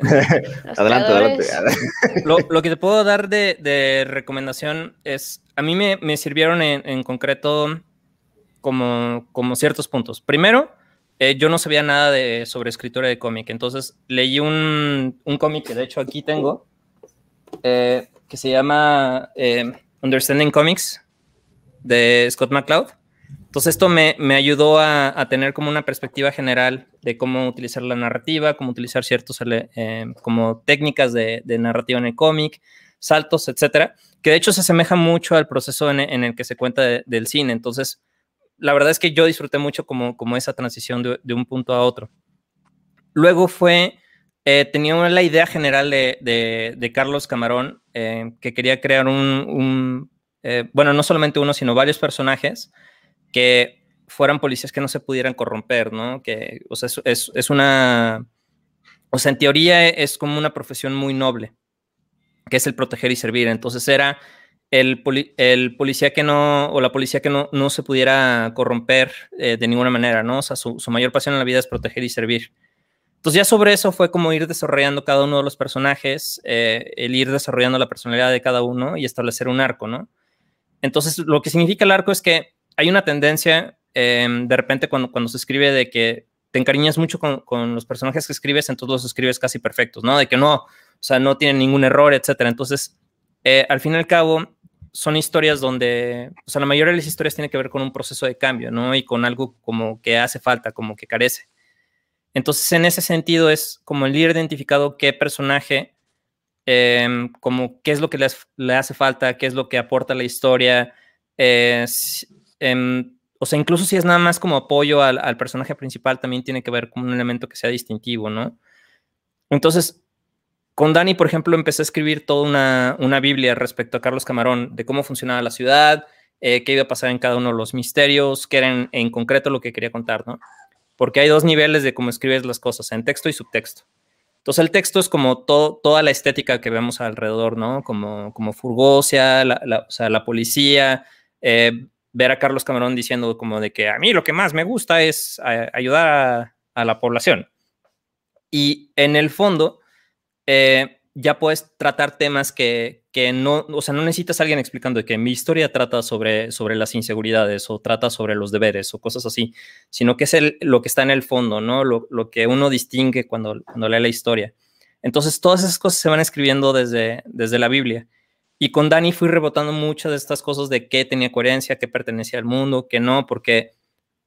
adelante, adelante. lo, que te puedo dar de, recomendación es. A mí me, sirvieron en, concreto como, ciertos puntos. Primero, eh, yo no sabía nada de, sobre escritura de cómic. Entonces leí un, cómic que de hecho aquí tengo. Eh, que se llama eh, Understanding Comics de Scott McCloud. Entonces esto me, me ayudó a, a, tener como una perspectiva general de cómo utilizar la narrativa, cómo utilizar ciertos eh, como técnicas de, narrativa en el cómic, saltos, etcétera, que de hecho se asemeja mucho al proceso en, el que se cuenta del cine. Entonces, la verdad es que yo disfruté mucho como, como esa transición de, de un punto a otro. Luego fue, eh, tenía la idea general de, Carlos Camarón, eh, que quería crear un bueno, no solamente uno, sino varios personajes que fueran policías que no se pudieran corromper, ¿no? Que, o sea, es, una, o sea, en teoría es como una profesión muy noble, que es el proteger y servir. Entonces era el, el policía que no, o la policía que no, no se pudiera corromper eh, de ninguna manera, ¿no? O sea, su, mayor pasión en la vida es proteger y servir. Entonces ya sobre eso fue como ir desarrollando cada uno de los personajes, eh, el ir desarrollando la personalidad de cada uno y establecer un arco, ¿no? Entonces lo que significa el arco es que hay una tendencia em, de repente cuando, cuando se escribe de que te encariñas mucho con, los personajes que escribes, entonces los escribes casi perfectos, ¿no? De que no, o sea, no tienen ningún error, etcétera. Entonces, eh, al fin y al cabo, son historias donde, o sea, la mayoría de las historias tiene que ver con un proceso de cambio, ¿no? Y con algo como que hace falta, como que carece. Entonces, en ese sentido, es como el líder identificado qué personaje, em, como qué es lo que le, hace falta, qué es lo que aporta la historia, eh, Em, o sea, incluso si es nada más como apoyo al, personaje principal, también tiene que ver con un elemento que sea distintivo, ¿no? Entonces, con Dani, por ejemplo, empecé a escribir toda una, Biblia respecto a Carlos Camarón, de cómo funcionaba la ciudad, eh, qué iba a pasar en cada uno de los misterios, qué era en, concreto lo que quería contar, ¿no? Porque hay dos niveles de cómo escribes las cosas, en texto y subtexto. Entonces el texto es como toda la estética que vemos alrededor, ¿no? Como, como Furgosia, la, o sea, la policía, eh, ver a Carlos Camerón diciendo como de que a mí lo que más me gusta es ayudar a, la población. Y en el fondo, eh, ya puedes tratar temas que, no, o sea, no necesitas alguien explicando que mi historia trata sobre, sobre las inseguridades o trata sobre los deberes o cosas así, sino que es lo que está en el fondo, ¿no? Lo, que uno distingue cuando, cuando lee la historia. Entonces, todas esas cosas se van escribiendo desde, desde la Biblia. Y con Dani fui rebotando muchas de estas cosas de qué tenía coherencia, qué pertenecía al mundo, qué no, porque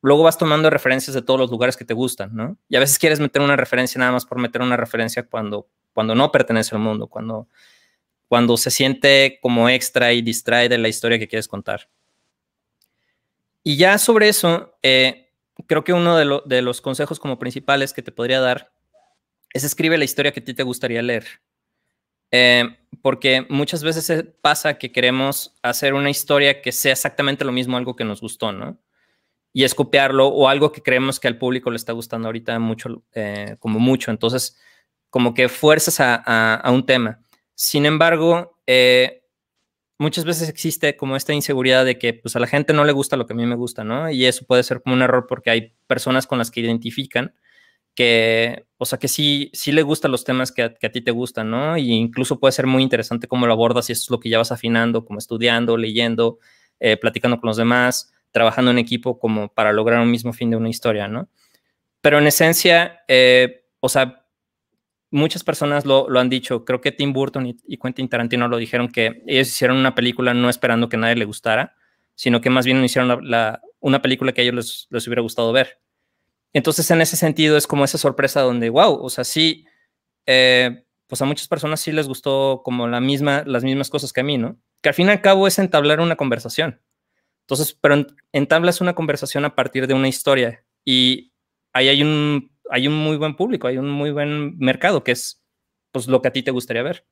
luego vas tomando referencias de todos los lugares que te gustan, ¿no? Y a veces quieres meter una referencia nada más por meter una referencia cuando, cuando no pertenece al mundo, cuando, cuando se siente como extra y distrae de la historia que quieres contar. Y ya sobre eso, eh, creo que uno de, de los consejos como principales que te podría dar es escribe la historia que a ti te gustaría leer. Eh, porque muchas veces eh, pasa que queremos hacer una historia que sea exactamente lo mismo, algo que nos gustó, ¿no? Y es o algo que creemos que al público le está gustando ahorita mucho, eh, como mucho. Entonces, como que fuerzas a, un tema. Sin embargo, muchas veces existe como esta inseguridad de que pues a la gente no le gusta lo que a mí me gusta, ¿no? Y eso puede ser como un error porque hay personas con las que identifican que, o sea, que sí, sí le gustan los temas que a, ti te gustan, ¿no? incluso puede ser muy interesante cómo lo abordas y eso es lo que ya vas afinando, como estudiando, leyendo, eh, platicando con los demás, trabajando en equipo como para lograr un mismo fin de una historia, ¿no? Pero en esencia, eh, o sea, muchas personas lo, han dicho, creo que Tim Burton y, Quentin Tarantino lo dijeron que ellos hicieron una película no esperando que nadie le gustara, sino que más bien hicieron una película que a ellos les, les hubiera gustado ver. Entonces, en ese sentido, es como esa sorpresa donde, wow, o sea, sí, eh, pues a muchas personas sí les gustó como las mismas cosas que a mí, ¿no? Que al fin y al cabo es entablar una conversación. Entonces, pero entablas una conversación a partir de una historia y ahí hay un, muy buen público, hay un muy buen mercado que es pues lo que a ti te gustaría ver.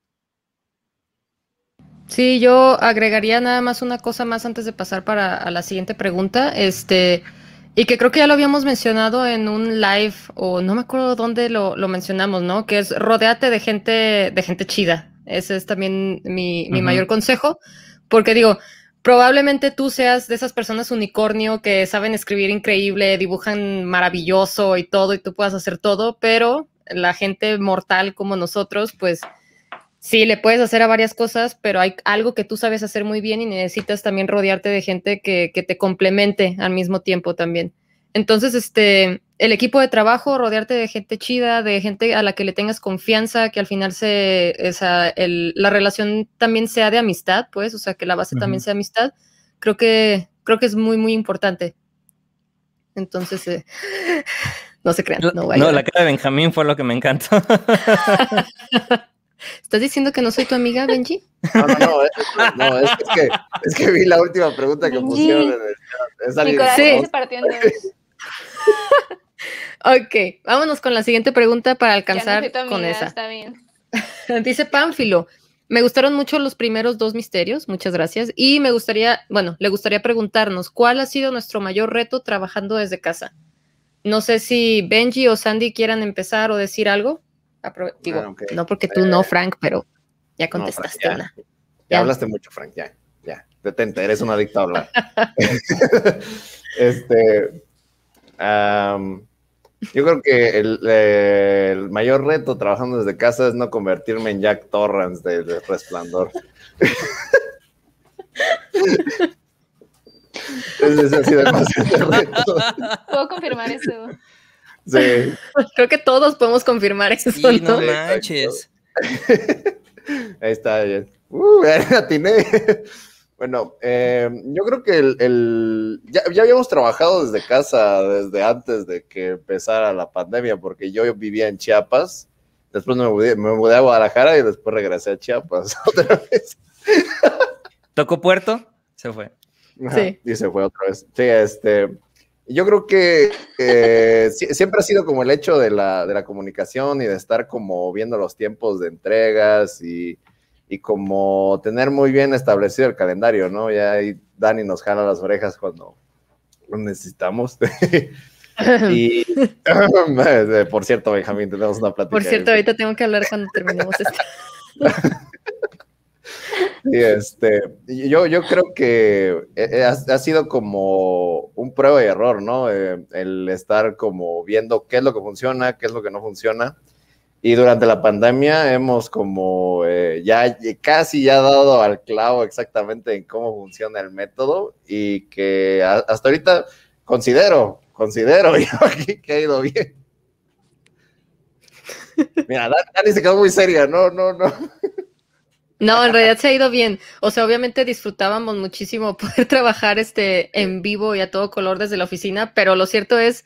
Sí, yo agregaría nada más una cosa más antes de pasar para la siguiente pregunta. Este, y que creo que ya lo habíamos mencionado en un live, o no me acuerdo dónde lo, mencionamos, ¿no? Que es rodeate de gente, de gente chida. Ese es también mi, mayor consejo, porque digo, probablemente tú seas de esas personas unicornio que saben escribir increíble, dibujan maravilloso y todo, y tú puedas hacer todo, pero la gente mortal como nosotros, pues Sí, le puedes hacer a varias cosas, pero hay algo que tú sabes hacer muy bien y necesitas también rodearte de gente que, te complemente al mismo tiempo también. Entonces, este, el equipo de trabajo, rodearte de gente chida, de gente a la que le tengas confianza, que al final se, esa, la relación también sea de amistad, pues, o sea, que la base también sea amistad, creo que, creo que es muy, muy importante. Entonces, eh, *laughs* no se crean. No, no la cara de Benjamín fue lo que me encantó. *laughs* ¿Estás diciendo que no soy tu amiga, Benji? *laughs* No, no, no, es, que, es que, vi la última pregunta que pusieron. En el, es *laughs* ok, vámonos con la siguiente pregunta para alcanzar con esa. *laughs* Dice Pánfilo, me gustaron mucho los primeros dos misterios, muchas gracias. Y me gustaría, bueno, le gustaría preguntarnos, ¿cuál ha sido nuestro mayor reto trabajando desde casa? No sé si Benji o Sandy quieran empezar o decir algo digo, no porque tú no, Frank, pero ya contestaste ya, hablaste mucho, Frank, ya, ya. Detente, eres un adicto a hablar. *laughs* este. yo creo que el, mayor reto trabajando desde casa es no convertirme en Jack Torrance de, Resplandor. *laughs* Puedo confirmar eso. Sí. *laughs* Creo que todos podemos confirmar eso. Sí, no, manches. *laughs* Ahí está uh, *laughs* Bueno, eh, yo creo que el, ya, habíamos trabajado desde casa desde antes de que empezara la pandemia, porque yo vivía en Chiapas, después me mudé, a Guadalajara y después regresé a Chiapas otra vez. ¿Tocó puerto? Se fue. sí. Y se fue otra vez. Sí, este, yo creo que eh, siempre ha sido como el hecho de la, de comunicación y de estar como viendo los tiempos de entregas y, como tener muy bien establecido el calendario, ¿no? Ya ahí Dani nos jala las orejas cuando lo necesitamos. *laughs* *laughs* por cierto, Benjamín, tenemos una plática. Por cierto, ahorita tengo que hablar cuando terminemos esto. *laughs* *laughs* Este, y este, yo, yo creo que eh, eh, ha, sido como un prueba y error, ¿no? Eh, el estar como viendo qué es lo que funciona, qué es lo que no funciona. Y durante la pandemia hemos como ya casi ya dado al clavo exactamente en cómo funciona el método y que hasta ahorita considero, considero *laughs* yo que, que ha ido bien. *laughs* Mira, Dani se quedó muy seria, no, no, no. No, en realidad se ha ido bien. O sea, obviamente disfrutábamos muchísimo *laughs* poder trabajar este en vivo y a todo color desde la oficina, pero lo cierto es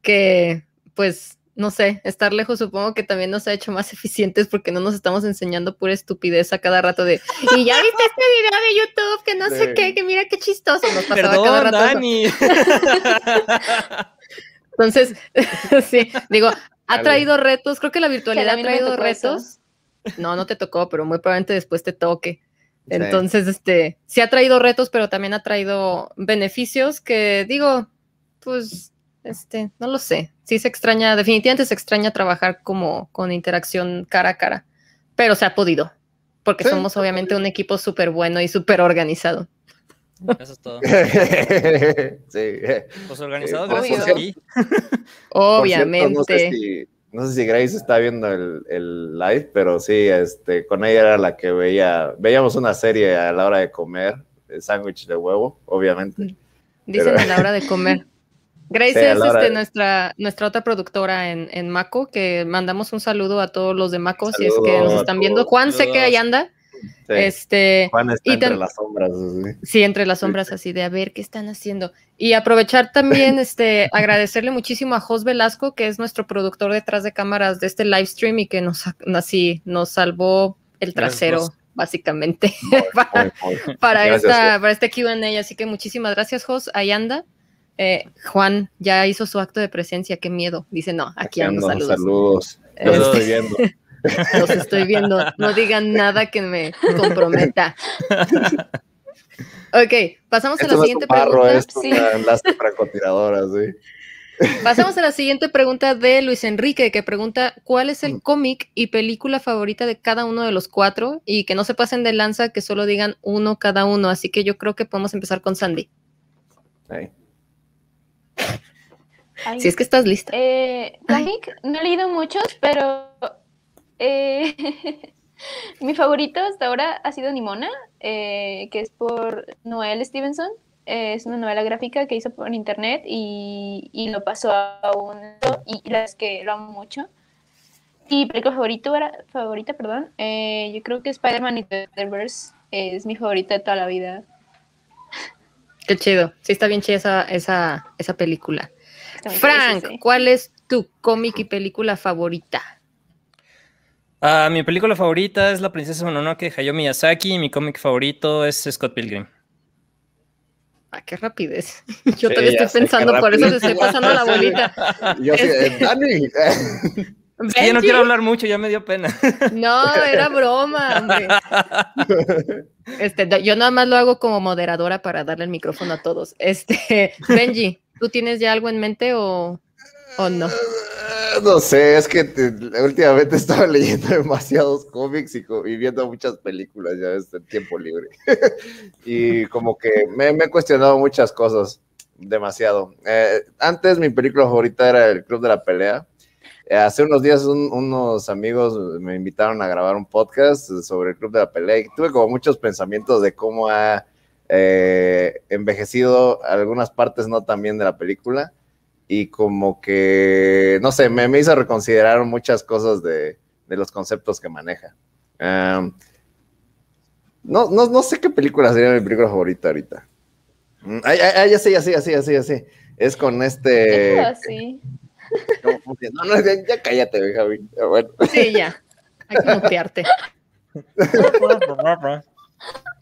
que, pues, no sé, estar lejos supongo que también nos ha hecho más *laughs* eficientes porque no nos estamos enseñando pura estupidez a cada rato de, y ya viste este video de YouTube que no sé qué, que mira qué chistoso nos pasaba cada rato. Dani. Entonces, *laughs* sí, digo, ha traído retos, creo que la virtualidad ha traído retos no, no te tocó, pero muy probablemente después te toque. Entonces, este, sí ha traído retos, pero también ha traído beneficios que digo, pues, este, no lo sé. Sí se extraña, definitivamente se extraña trabajar como con interacción cara a cara, pero se ha podido, porque somos obviamente un equipo súper bueno y súper organizado. Eso es todo. *laughs* sí. Pues organizado eh, gracias *laughs* Obviamente no sé si Grace está viendo el, live, pero sí, este, con ella era la que veía, veíamos una serie a la hora de comer, el sándwich de huevo, obviamente. Dicen a la hora de comer. *laughs* Grace es este, nuestra, nuestra otra productora en, en Maco, que mandamos un saludo a todos los de Maco, si es que nos están viendo. Juan, sé que ahí anda. Este, Juan está entre las sombras. Sí, entre las sombras, así de a ver qué están haciendo. Y aprovechar también, *laughs* este, agradecerle muchísimo a Jos Velasco, que es nuestro productor detrás de cámaras de este live stream y que nos, así, nos salvó el trasero. básicamente *laughs* para, esta, para este Q&A, así que muchísimas gracias Jos, ahí anda, eh, Juan ya hizo su acto de presencia, qué miedo. Dice, no, aquí ando, saludos. saludos. Este estoy viendo. *laughs* Los estoy viendo. No digan nada que me comprometa. *laughs* Ok, pasamos a la siguiente pregunta. *laughs* Pasamos a la siguiente pregunta de Luis Enrique, que pregunta cuál es el mm. cómic y película favorita de cada uno de los cuatro y que no se pasen de lanza, que solo digan uno cada uno. Así que yo creo que podemos empezar con Sandy. si es que estás lista. Eh, no he leído muchos, pero eh, *laughs* mi favorito hasta ahora ha sido Nimona, eh, que es por Noel Stevenson. Eh, es una novela gráfica que hizo por internet y, lo pasó a uno y las que lo amo mucho. Y película favorito, favorita, perdón, yo creo que Spider-Man y The verse es mi favorita de toda la vida. Qué chido, sí está bien chida esa película. Frank, ¿cuál es tu cómic y película favorita? Ah, mi película favorita es La princesa Mononoke de Hayao Miyazaki y mi cómic favorito es Scott Pilgrim. Ah, qué rapidez. *laughs* Yo todavía estoy pensando, por eso se estoy pasando la bolita. *laughs* Yo este, Dani. *laughs* yo no quiero hablar mucho, ya me dio pena. No, era broma, hombre. Este, yo nada más lo hago como moderadora para darle el micrófono a todos. Este, Benji, ¿tú tienes ya algo en mente o, o no? No sé, es que eh, últimamente *laughs* estaba leyendo demasiados cómics y, viendo muchas películas ya desde tiempo libre. *laughs* y como que me, he cuestionado muchas cosas, demasiado. Eh, antes mi película favorita era El Club de la Pelea. Eh, hace unos días unos amigos me invitaron a grabar un podcast sobre el Club de la Pelea y tuve como muchos pensamientos de cómo ha envejecido algunas partes no también de la película y como que, no sé, me, hizo reconsiderar muchas cosas de, los conceptos que maneja. no, no, sé qué película sería mi película favorita ahorita. Mm, ay, ya sé, ya sé, ya sé, ya sé, Es con este... Así? *laughs* ya, cállate, Javi. Sí, ya. Hay que confiarte.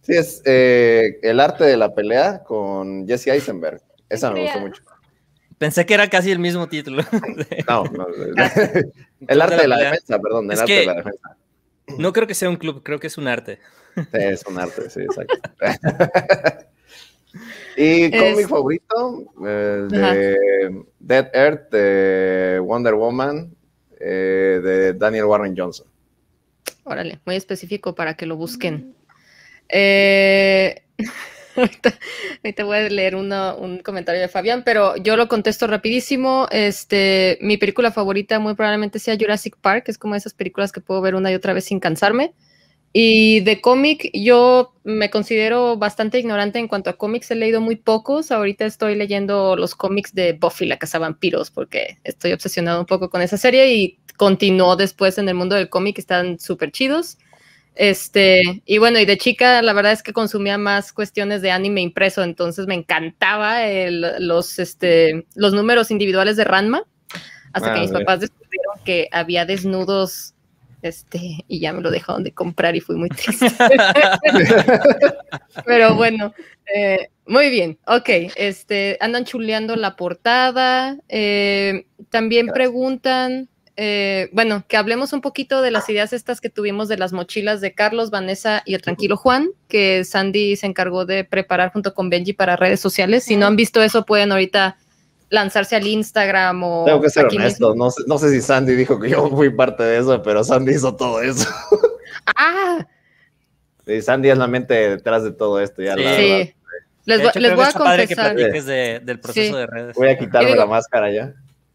sí, es eh, El arte de la pelea con Jesse Eisenberg. Esa me gustó mucho. Pensé que era casi el mismo título. *laughs* No, no, *laughs* el arte de la defensa, perdón, el arte de la defensa. No creo que sea un club, creo que es un arte. es un arte, sí, exacto. *laughs* y cómic mi favorito, eh, de Dead Earth, de Wonder Woman, eh, de Daniel Warren Johnson. Órale, muy específico para que lo busquen. Eh... *laughs* ahorita, ahorita, voy a leer un comentario de Fabián, pero yo lo contesto rapidísimo. Este, mi película favorita muy probablemente sea Jurassic Park, es como esas películas que puedo ver una y otra vez sin cansarme. Y de cómic, yo me considero bastante ignorante en cuanto a cómics, he leído muy pocos. Ahorita estoy leyendo los cómics de Buffy, la Casa Vampiros, porque estoy obsesionado un poco con esa serie y continuó después en el mundo del cómic, están súper chidos. Este, y bueno, y de chica la verdad es que consumía más cuestiones de anime impreso, entonces me encantaba los, este, los números individuales de Ranma, hasta que ah, mis papás descubrieron que había desnudos, este, y ya me lo dejaron de comprar y fui muy triste. *laughs* Pero bueno, eh, muy bien, ok, este, andan chuleando la portada, eh, también preguntan... Eh, bueno, que hablemos un poquito de las ah. ideas estas que tuvimos de las mochilas de Carlos, Vanessa y el tranquilo Juan, que Sandy se encargó de preparar junto con Benji para redes sociales. Si no han visto eso, pueden ahorita lanzarse al Instagram o... Tengo que ser honesto, no, sé si Sandy dijo que yo fui parte de eso, pero Sandy hizo todo eso. *laughs* ¡Ah! Sandy es la mente detrás de todo esto, ya sí. Les, voy a confesar. Voy a quitarme la máscara ya.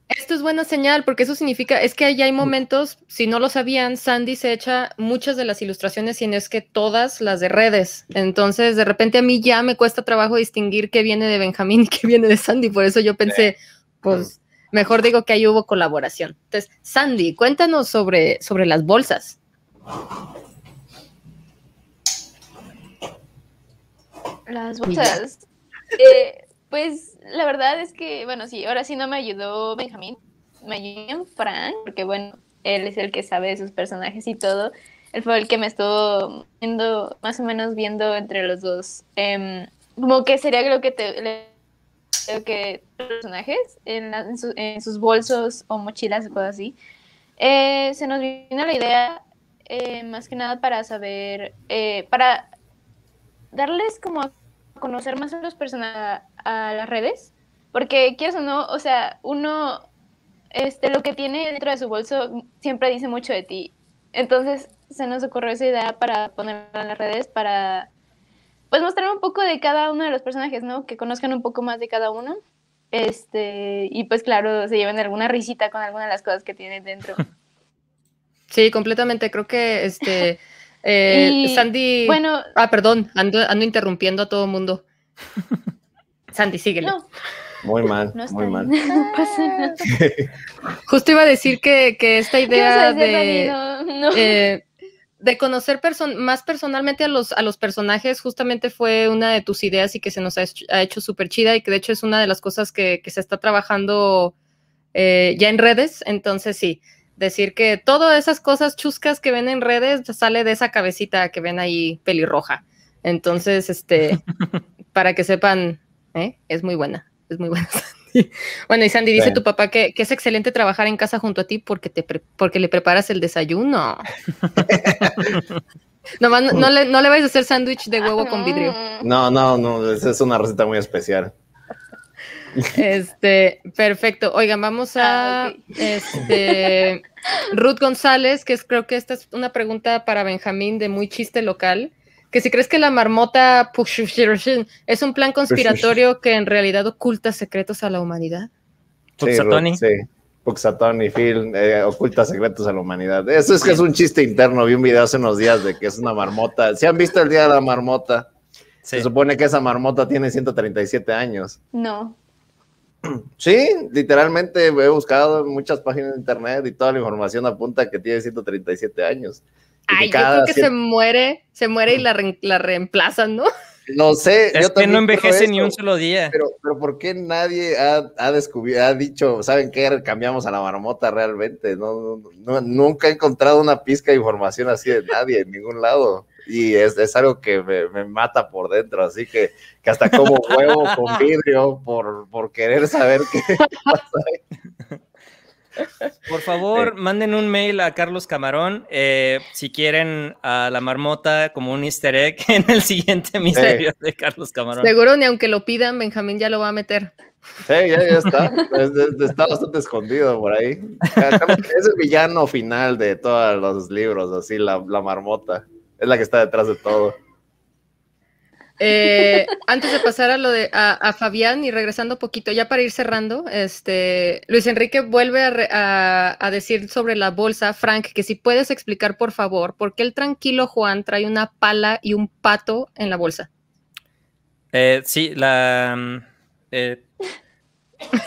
Esto es buena señal porque eso significa, es que ahí hay momentos, si no lo sabían, Sandy se echa muchas de las ilustraciones y no es que todas las de redes. Entonces, de repente a mí ya me cuesta trabajo distinguir qué viene de Benjamín *laughs* y qué viene de Sandy. Por eso yo pensé, pues mejor digo que ahí hubo colaboración. Entonces, Sandy, cuéntanos sobre, sobre las bolsas. Las bolsas. Eh, pues la verdad es que, bueno, sí, ahora sí no me ayudó Benjamín, me ayudó Frank, porque bueno, él es el que sabe de sus personajes y todo. Él fue el que me estuvo viendo, más o menos viendo entre los dos. Em, como que sería lo que te lo que personajes en, sus bolsos o mochilas o cosas así. Eh, se nos vino la idea eh, más que nada para saber, eh, para darles como a conocer más a los personajes, a las redes, porque quieres o no, o sea, uno, este, lo que tiene dentro de su bolso siempre dice mucho de ti. Entonces se nos ocurrió esa idea para poner en las redes, para, pues, mostrar un poco de cada uno de los personajes, ¿no? Que conozcan un poco más de cada uno. Este, y pues claro, se lleven alguna risita con alguna de las cosas que tienen dentro. *laughs* Sí, completamente. Creo que este *laughs* eh, Sandy. Bueno. Ah, perdón, ando, ando interrumpiendo a todo el mundo. *laughs* Sandy, síguelo Muy mal, muy mal. No pasa nada. *laughs* Justo iba a decir que, esta idea de, eh, de conocer más personalmente a los, a los personajes justamente fue una de tus ideas y que se nos ha hecho, súper chida y que de hecho es una de las cosas que, se está trabajando eh, ya en redes. Entonces sí, decir que todas esas cosas chuscas que ven en redes sale de esa cabecita que ven ahí pelirroja. Entonces, este, *laughs* para que sepan ¿eh? Es muy buena, es muy buena, *laughs* Bueno, y Sandy, dice tu papá que, es excelente trabajar en casa junto a ti porque, te porque le preparas el desayuno. *laughs* no, no, le, no le vais a hacer sándwich de huevo con vidrio. No, no, no, es una receta muy especial. Este, perfecto. Oigan, vamos a ah, este, Ruth González, que es, creo que esta es una pregunta para Benjamín de muy chiste local que si crees que la marmota es un plan conspiratorio que en realidad oculta secretos a la humanidad. Puxatoni. Sí, Puxatoni, eh, oculta secretos a la humanidad. Eso es que es un chiste interno. Vi un video hace unos días de que es una marmota. si han visto el día de la marmota? Se supone que esa marmota tiene 137 años. No. *clears throat* Sí, literalmente he buscado en muchas páginas de internet y toda la información apunta que tiene 137 años. Ay, yo creo que se muere, se muere y la, reemplazan, ¿no? No sé. Es que no envejece ni un solo día. Pero, pero ¿por qué nadie ha, descubierto, ha dicho, ¿saben qué? Cambiamos a la marmota realmente. No, nunca he encontrado una pizca de información así de nadie en ningún lado. Y es, algo que me, mata por dentro. Así que, hasta como huevo con vidrio por, por querer saber qué *laughs* pasa. Por favor, manden un mail a Carlos Camarón eh, si quieren a la marmota como un easter egg *laughs* en el siguiente misterio de Carlos Camarón. Seguro ni aunque lo pidan, Benjamín ya lo va a meter. Sí, ya, está. está bastante escondido por ahí. Es el villano final de todos los libros, así, la, la marmota. Es la que está detrás de todo. Eh, antes de pasar a lo de a, Fabián y regresando poquito, ya para ir cerrando, este Luis Enrique vuelve a, decir sobre la bolsa, Frank, que si puedes explicar por favor por qué el tranquilo Juan trae una pala y un pato en la bolsa. Eh, sí, la mm, eh,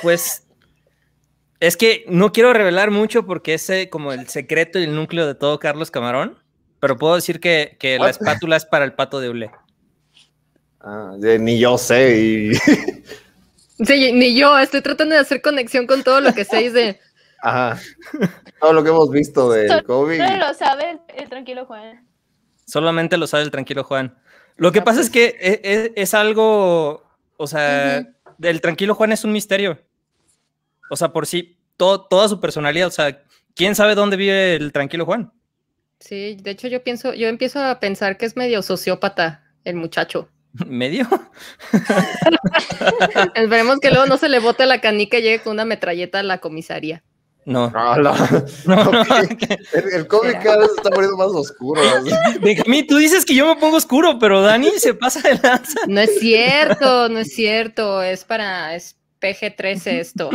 pues es que no quiero revelar mucho porque es como el secreto y el núcleo de todo Carlos Camarón, pero puedo decir que, que la espátula es para el pato de Ule. Ah, ni yo sé. *laughs* Sí, ni yo. Estoy tratando de hacer conexión con todo lo que sé de. *laughs* Todo lo que hemos visto del COVID. Solo lo sabe el, tranquilo Juan. Solamente lo sabe el tranquilo Juan. Lo que pasa es que e, e, es, algo. O sea, el tranquilo Juan es un misterio. O sea, por sí, toda su personalidad. O sea, ¿quién sabe dónde vive el tranquilo Juan? Sí, de hecho yo pienso, yo empiezo a pensar que es medio sociópata el muchacho medio. *laughs* Esperemos que luego no se le bote la canica y llegue con una metralleta a la comisaría. No. *laughs* *laughs* el, cómic cada vez está poniendo más oscuro. Benjamín, tú dices que yo me pongo oscuro, pero Dani se pasa de lanza. No es cierto, no es cierto. Es para es PG-13 esto.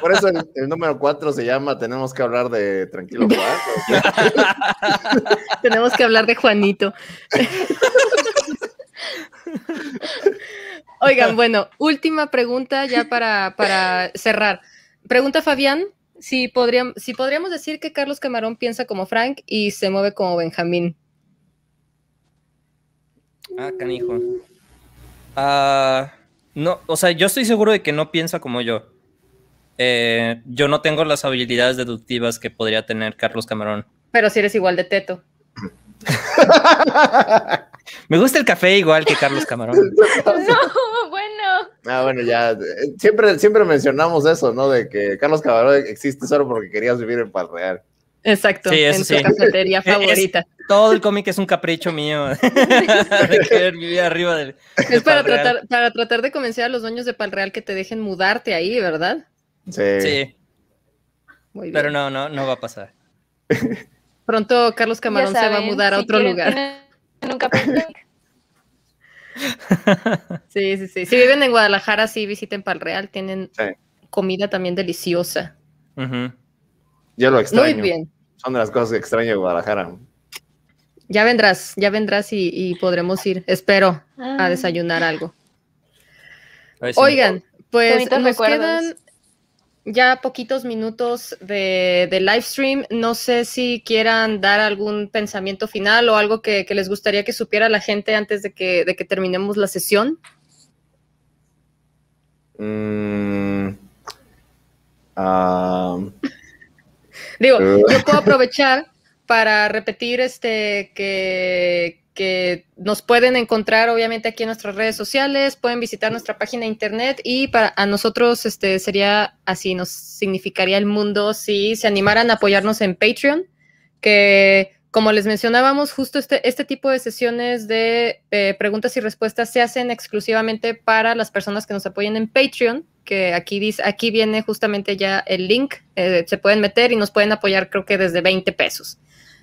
Por, eso el, número 4 se llama Tenemos que hablar de Tranquilo Juan. Tenemos que hablar de Juanito. *laughs* Oigan, bueno, última pregunta ya para, cerrar. Pregunta Fabián, si, podríamos decir que Carlos Camarón piensa como Frank y se mueve como Benjamín. Ah, canijo. Ah, no, o sea, yo estoy seguro de que no piensa como yo. Eh, yo no tengo las habilidades deductivas que podría tener Carlos Camarón. Pero si eres igual de teto. *laughs* Me gusta el café igual que Carlos Camarón. *laughs* no, bueno. Ah, bueno, ya. Eh, siempre, siempre mencionamos eso, ¿no? De que Carlos Camarón existe solo porque querías vivir en Palreal. Exacto, en su cafetería *laughs* favorita. todo el cómic es un capricho mío de querer vivir arriba Es para, tratar, para tratar de convencer a los dueños de Palreal que te dejen mudarte ahí, ¿verdad? Sí. Sí. Pero no, no, no va a pasar. Pronto Carlos Camarón se va a mudar a otro lugar. Nunca *laughs* Sí, sí, sí. Si viven en Guadalajara, sí visiten Real. tienen comida también deliciosa. Ya lo extraño. Muy bien. Son de las cosas que extraño de Guadalajara. Ya vendrás, ya vendrás y, podremos ir, espero, a ah. desayunar algo. Oigan, pues nos quedan ya poquitos minutos de, de, live stream. No sé si quieran dar algún pensamiento final o algo que, les gustaría que supiera la gente antes de que, terminemos la sesión. Mm. *laughs* Ah. Digo, uh. yo puedo *laughs* aprovechar para repetir este que que nos pueden encontrar obviamente aquí en nuestras redes sociales, pueden visitar nuestra página de internet y para a nosotros este sería así, nos significaría el mundo si se animaran a apoyarnos en Patreon, que como les mencionábamos, justo este, este tipo de sesiones de eh, preguntas y respuestas se hacen exclusivamente para las personas que nos apoyen en Patreon, que aquí, dice, aquí viene justamente ya el link, eh, se pueden meter y nos pueden apoyar creo que desde 20 pesos.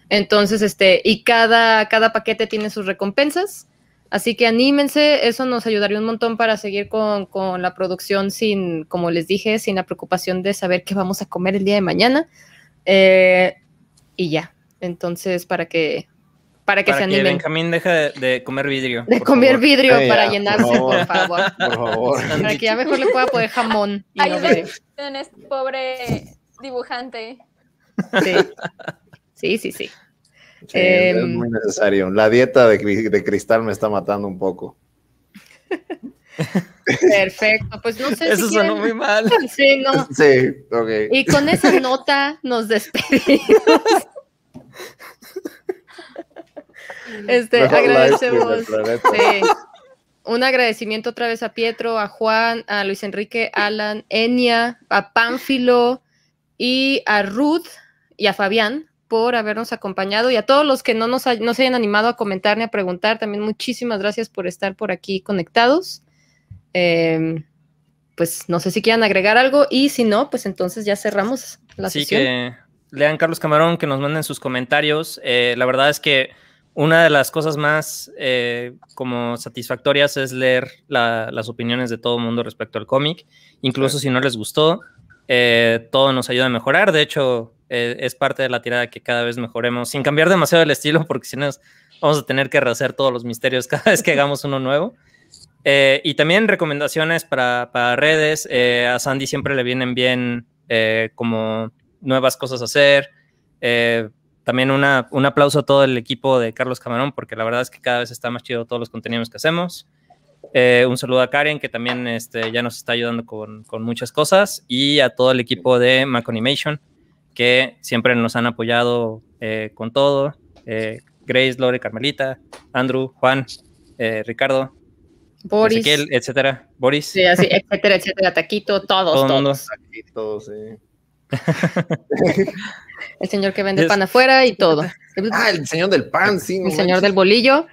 Entonces, este, y cada, cada paquete tiene sus recompensas. Así que anímense, eso nos ayudaría un montón para seguir con, la producción sin, como les dije, sin la preocupación de saber qué vamos a comer el día de mañana. Eh, y ya, entonces para que para que se que animen. Benjamín deja de, comer vidrio. De comer vidrio para llenarse, por favor. Por favor. Para que ya mejor le pueda poner jamón. Este pobre dibujante. Sí. Sí, sí, sí. es em, muy necesario. La dieta de, cristal me está matando un poco. *laughs* Perfecto, pues no sé. Eso si quieren... muy mal. *laughs* Sí, no. *laughs* Sí, ok. Y con esa nota nos despedimos. este, agradecemos. Un agradecimiento otra vez a Pietro, a Juan, a Luis Enrique, Alan, Enia, a Pánfilo y a Ruth y a Fabián por habernos acompañado y a todos los que no nos, se hayan animado a comentar ni a preguntar, también muchísimas gracias por estar por aquí conectados. Em, pues no sé si quieran agregar algo y si no, pues entonces ya cerramos la Así sesión. que lean Carlos Camarón, que nos manden sus comentarios. Eh, la verdad es que una de las cosas más eh, como satisfactorias es leer las opiniones de todo el mundo respecto al cómic, incluso si no les gustó. Eh, todo nos ayuda a mejorar. De hecho, eh, es parte de la tirada que cada vez mejoremos, sin cambiar demasiado el estilo, *laughs* porque si no vamos a tener que rehacer todos los misterios cada vez que *laughs* hagamos uno nuevo. Eh, y también recomendaciones para, para redes. Eh, a Sandy siempre le vienen bien como nuevas cosas a hacer. también un aplauso a todo el equipo de Carlos Camarón, porque la verdad es que cada vez está más chido todos los contenidos que hacemos. un saludo a Karen, que también este, ya nos está ayudando con, con, muchas cosas, y a todo el equipo de Animation que siempre nos han apoyado eh, con todo. Eh, Grace, Lore, Carmelita, Andrew, Juan, eh, Ricardo, Boris, etcétera. Boris. Sí, así, etcétera, etcétera. Taquito, todos, todos. *laughs* el señor que vende pan afuera y todo. Ah, el señor del pan, sí. El señor del bolillo.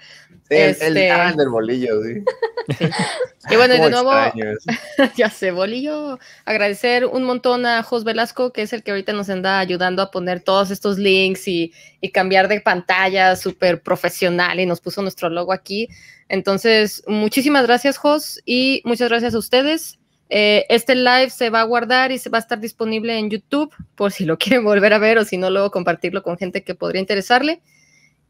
El, el, este, del bolillo, Y bueno, de nuevo, *laughs* ya se bolillo, agradecer un montón a Jos Velasco, que es el que ahorita nos anda ayudando a poner todos estos links y, cambiar de pantalla, súper profesional, y nos puso nuestro logo aquí. Entonces, muchísimas gracias, Jos, y muchas gracias a ustedes. Eh, este live se va a guardar y se va a estar disponible en YouTube por si lo *laughs* quieren volver a ver o si no, luego compartirlo con gente que podría interesarle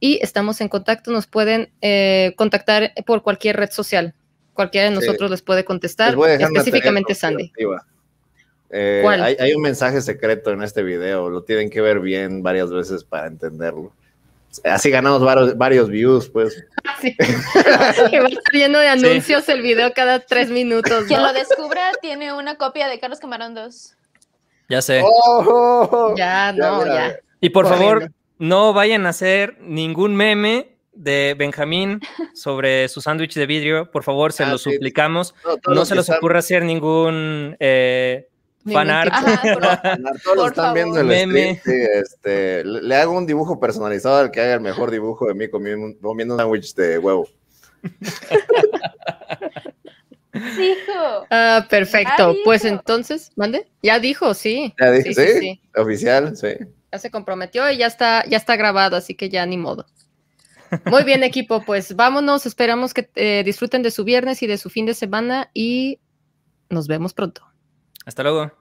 y estamos en contacto. Nos pueden eh, contactar por cualquier red social. Cualquiera de nosotros les puede contestar, específicamente Sandy. Eh, hay, un mensaje secreto en este video, lo tienen que ver bien varias veces para entenderlo. Así ganamos varios, varios views, pues. *laughs* Ah, va saliendo de anuncios el video cada tres minutos. Quien lo descubra tiene una copia de Carlos Camarón 2. Ya sé. ¡Oh! Ya, no, ya. Y por favor, no vayan a hacer ningún meme de Benjamín sobre su sándwich de vidrio. Por favor, se ah, lo suplicamos. No, se les ocurra hacer ningún eh, fanart. Este, le hago un dibujo personalizado al que haga el mejor dibujo de mí comiendo, un sándwich de huevo. Ah, pues dijo. perfecto. Pues entonces, mande. Ya dijo, sí. Ya dijo, sí. Oficial, sí ya se comprometió y ya está, ya está grabado, así que ya ni modo. Muy bien, equipo, pues vámonos. Esperamos que eh, disfruten de su viernes y de su fin de semana y nos vemos pronto. Hasta luego.